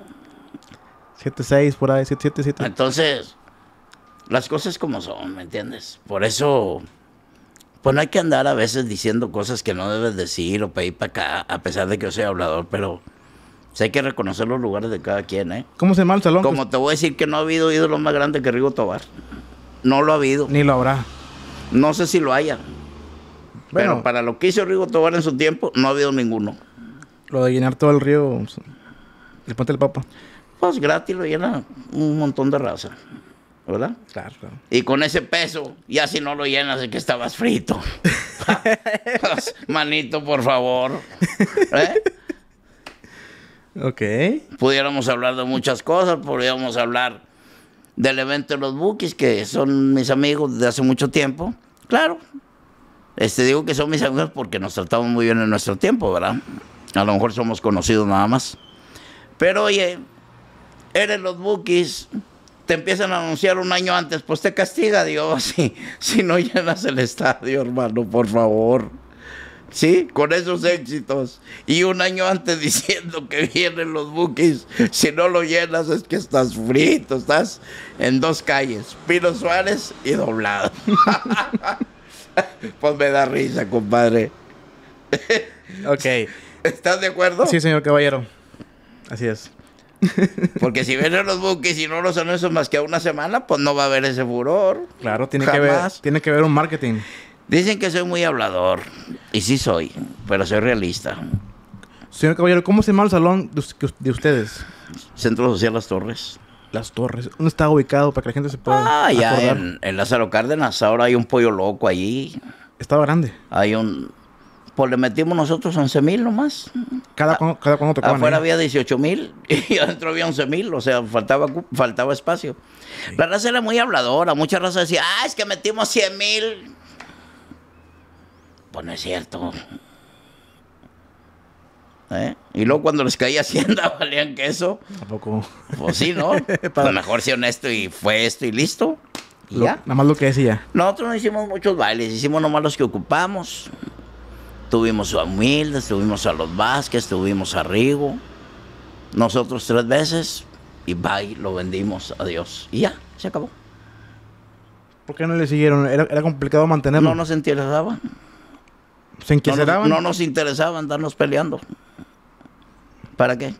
Speaker 2: 7-6 por ahí,
Speaker 1: 7 7 Entonces, las cosas como son, ¿me entiendes? Por eso, pues no hay que andar a veces diciendo cosas que no debes decir o pedir para acá, a pesar de que yo soy hablador, pero hay que reconocer los lugares de cada quien, ¿eh?
Speaker 2: ¿Cómo se llama el salón? Como
Speaker 1: pues- te voy a decir que no ha habido ídolo más grande que Rigo Tobar. No lo ha habido. Ni lo habrá. No sé si lo haya. Bueno, pero para lo que hizo Rigo Tobar en su tiempo, no ha habido ninguno.
Speaker 2: Lo de llenar todo el río, el puente del Papa.
Speaker 1: Pues gratis lo llena un montón de raza. ¿Verdad? Claro, Y con ese peso, ya si no lo llenas, es que estabas frito. Pues, manito, por favor. ¿Eh? Ok. Pudiéramos hablar de muchas cosas, podríamos hablar del evento de los Bookies, que son mis amigos de hace mucho tiempo. Claro, este, digo que son mis amigos porque nos tratamos muy bien en nuestro tiempo, ¿verdad? A lo mejor somos conocidos nada más. Pero oye, eres los bookies, te empiezan a anunciar un año antes, pues te castiga Dios si no llenas el estadio, hermano, por favor. ¿sí? Con esos éxitos. Y un año antes diciendo que vienen los bookies. si no lo llenas es que estás frito, estás en dos calles, Pino Suárez y doblado.
Speaker 2: pues me da risa, compadre.
Speaker 1: ok. ¿Estás de acuerdo? Sí,
Speaker 2: señor caballero. Así es.
Speaker 1: Porque si vienen los bookies y no los anuncios más que a una semana, pues no va a haber ese furor. Claro,
Speaker 2: tiene que ver, tiene que ver un marketing.
Speaker 1: Dicen que soy muy hablador, y sí soy, pero soy realista.
Speaker 2: Señor Caballero, ¿cómo se llama el salón de, ustedes?
Speaker 1: Centro Social Las Torres. Las
Speaker 2: Torres. ¿Dónde está ubicado para que la gente se pueda Ah, ya
Speaker 1: en, Lázaro Cárdenas. Ahora hay un pollo loco allí. Estaba grande. Hay un... Pues le metimos nosotros 11 mil nomás.
Speaker 2: ¿Cada, cuándo cada cuando Afuera ¿eh?
Speaker 1: había 18 mil y adentro había 11 mil. O sea, faltaba, faltaba espacio. La raza era muy habladora. muchas raza decía, ah, es que metimos 100 mil. Pues, no es cierto. ¿Eh? Y luego cuando les caía hacienda valían queso. Tampoco. Pues sí, ¿no? A lo mejor si honesto y fue esto y listo.
Speaker 2: ya. Nada más lo que decía.
Speaker 1: Nosotros no hicimos muchos bailes, hicimos nomás los que ocupamos. Tuvimos a Humildes, tuvimos a los Vázquez, tuvimos a Rigo. Nosotros tres veces y bye, lo vendimos a Dios. Y ya, se acabó.
Speaker 2: ¿Por qué no le siguieron? Era, complicado mantenerlo. No nos daba ¿Se No, nos
Speaker 1: interesaba andarnos peleando.
Speaker 2: ¿Para qué?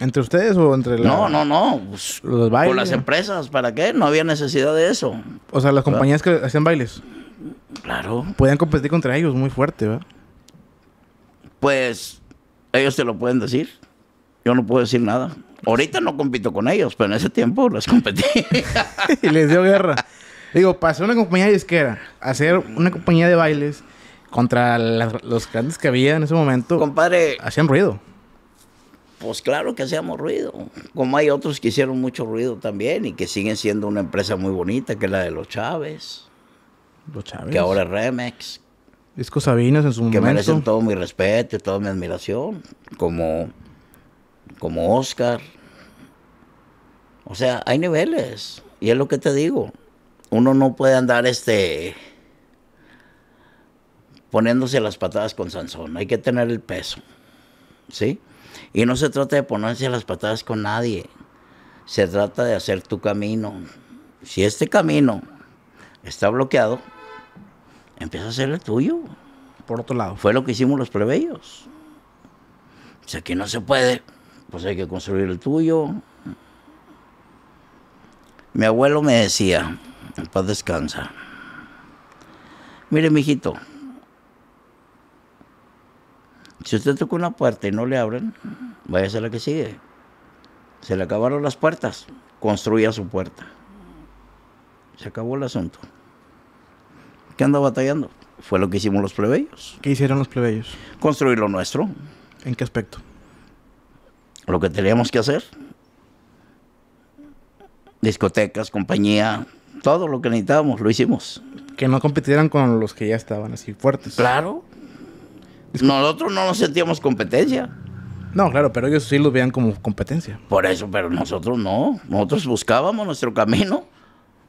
Speaker 2: ¿Entre ustedes o entre la, No, no, no. Pues, los bailes. O las
Speaker 1: empresas, ¿para qué? No había necesidad de eso.
Speaker 2: O sea, las compañías que hacían bailes. Claro. Podían competir contra ellos muy fuerte, ¿verdad?
Speaker 1: Pues ellos te lo pueden decir. Yo no puedo decir nada. Ahorita no compito con ellos, pero en ese tiempo
Speaker 2: les competí. y les dio guerra. Digo, pasé una compañía disquera a hacer una compañía de bailes contra los grandes que había en ese momento, compadre, hacían ruido.
Speaker 1: Pues claro que hacíamos ruido, como hay otros que hicieron mucho ruido también y que siguen siendo una empresa muy bonita, que es la de los Chávez. Los Chávez. Que ahora es Remex.
Speaker 2: Disco Sabinas en su que momento. Que merecen
Speaker 1: todo mi respeto y toda mi admiración, como, como Oscar. O sea, hay niveles, y es lo que te digo. Uno no puede andar este poniéndose las patadas con Sansón. Hay que tener el peso. ¿Sí? Y no se trata de ponerse las patadas con nadie. Se trata de hacer tu camino. Si este camino está bloqueado, empieza a hacer el tuyo. Por otro lado. Fue lo que hicimos los plebeyos. Si aquí no se puede, pues hay que construir el tuyo. Mi abuelo me decía, en paz descansa. Mire, mijito, si usted toca una puerta y no le abren, vaya a la que sigue. Se le acabaron las puertas, Construía su puerta. Se acabó el asunto. ¿Qué anda batallando? Fue lo que hicimos los plebeyos. ¿Qué hicieron los plebeyos? Construir lo nuestro. ¿En qué aspecto? Lo que teníamos que hacer. Discotecas, compañía, todo lo que necesitábamos lo hicimos. Que no competieran
Speaker 2: con los que ya estaban así fuertes. Claro, nosotros no nos sentíamos competencia. No, claro, pero ellos sí lo veían como competencia.
Speaker 1: Por eso, pero nosotros no. Nosotros buscábamos nuestro camino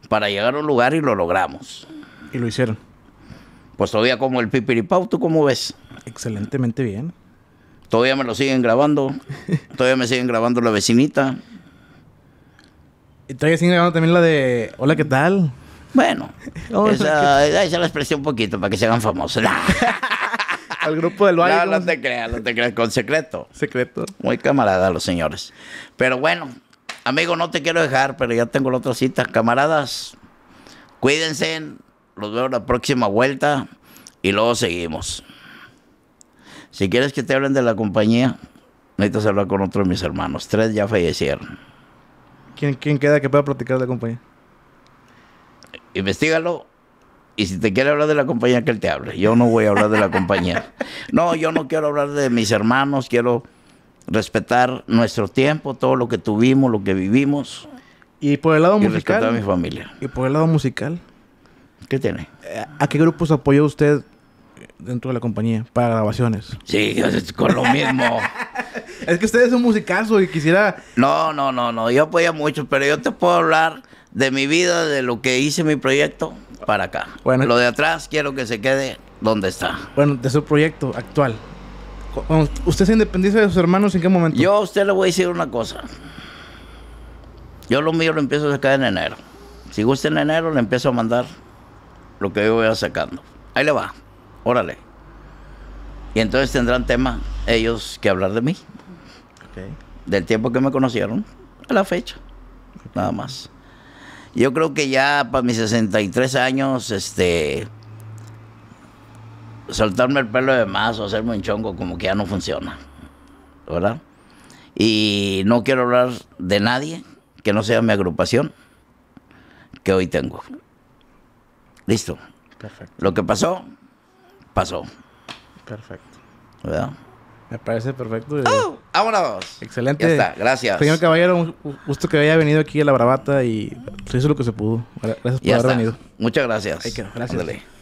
Speaker 1: para llegar a un lugar y lo logramos. Y lo hicieron. Pues todavía como el pipiripau, ¿tú cómo ves? Excelentemente bien. Todavía me lo siguen grabando. todavía me siguen grabando la vecinita.
Speaker 2: Y todavía siguen grabando también la de Hola, ¿qué tal? Bueno, esa,
Speaker 1: esa la expresión un poquito para que se hagan famosos. al grupo del baile. No, no te creas, no te creas, con secreto. Secreto. Muy camarada los señores. Pero bueno, amigo, no te quiero dejar, pero ya tengo la otra cita. Camaradas, cuídense, los veo la próxima vuelta y luego seguimos. Si quieres que te hablen de la compañía, necesitas hablar con otro de mis hermanos. Tres ya fallecieron.
Speaker 2: ¿Quién, quién queda que pueda platicar de la compañía?
Speaker 1: Investígalo y si te quiere hablar de la compañía, que él te hable. Yo no voy a hablar de la compañía. No, yo no quiero hablar de mis hermanos, quiero respetar nuestro tiempo, todo lo que tuvimos, lo que vivimos.
Speaker 2: Y por el lado musical. Respetar a mi familia. Y por el lado musical. ¿Qué tiene? Eh, ¿A qué grupos apoyó usted dentro de la compañía para grabaciones?
Speaker 1: Sí, con lo mismo.
Speaker 2: es que usted es un musicazo y quisiera.
Speaker 1: No, no, no, no. Yo apoyé mucho, pero yo te puedo hablar de mi vida, de lo que hice mi proyecto para acá. Bueno, lo de atrás quiero que se quede donde está.
Speaker 2: Bueno, de su proyecto actual. ¿Usted se
Speaker 1: independiza de sus hermanos en qué momento? Yo a usted le voy a decir una cosa. Yo lo mío lo empiezo a sacar en enero. Si gusta en enero, le empiezo a mandar lo que yo voy a sacando. Ahí le va. Órale. Y entonces tendrán tema ellos que hablar de mí. Del tiempo que me conocieron a la fecha. Nada más. Yo creo que ya para mis 63 años, este, soltarme el pelo de más o hacerme un chongo como que ya no funciona, ¿verdad? Y no quiero hablar de nadie que no sea mi agrupación que hoy tengo. Listo. Perfecto. Lo que pasó, pasó.
Speaker 2: Perfecto. ¿Verdad? Me parece
Speaker 1: perfecto. Oh, ¡Vámonos! Excelente. está, gracias. Señor
Speaker 2: Caballero, un gusto que haya venido aquí a la Bravata y se hizo lo que se pudo. Gracias por haber venido. Muchas gracias. gracias.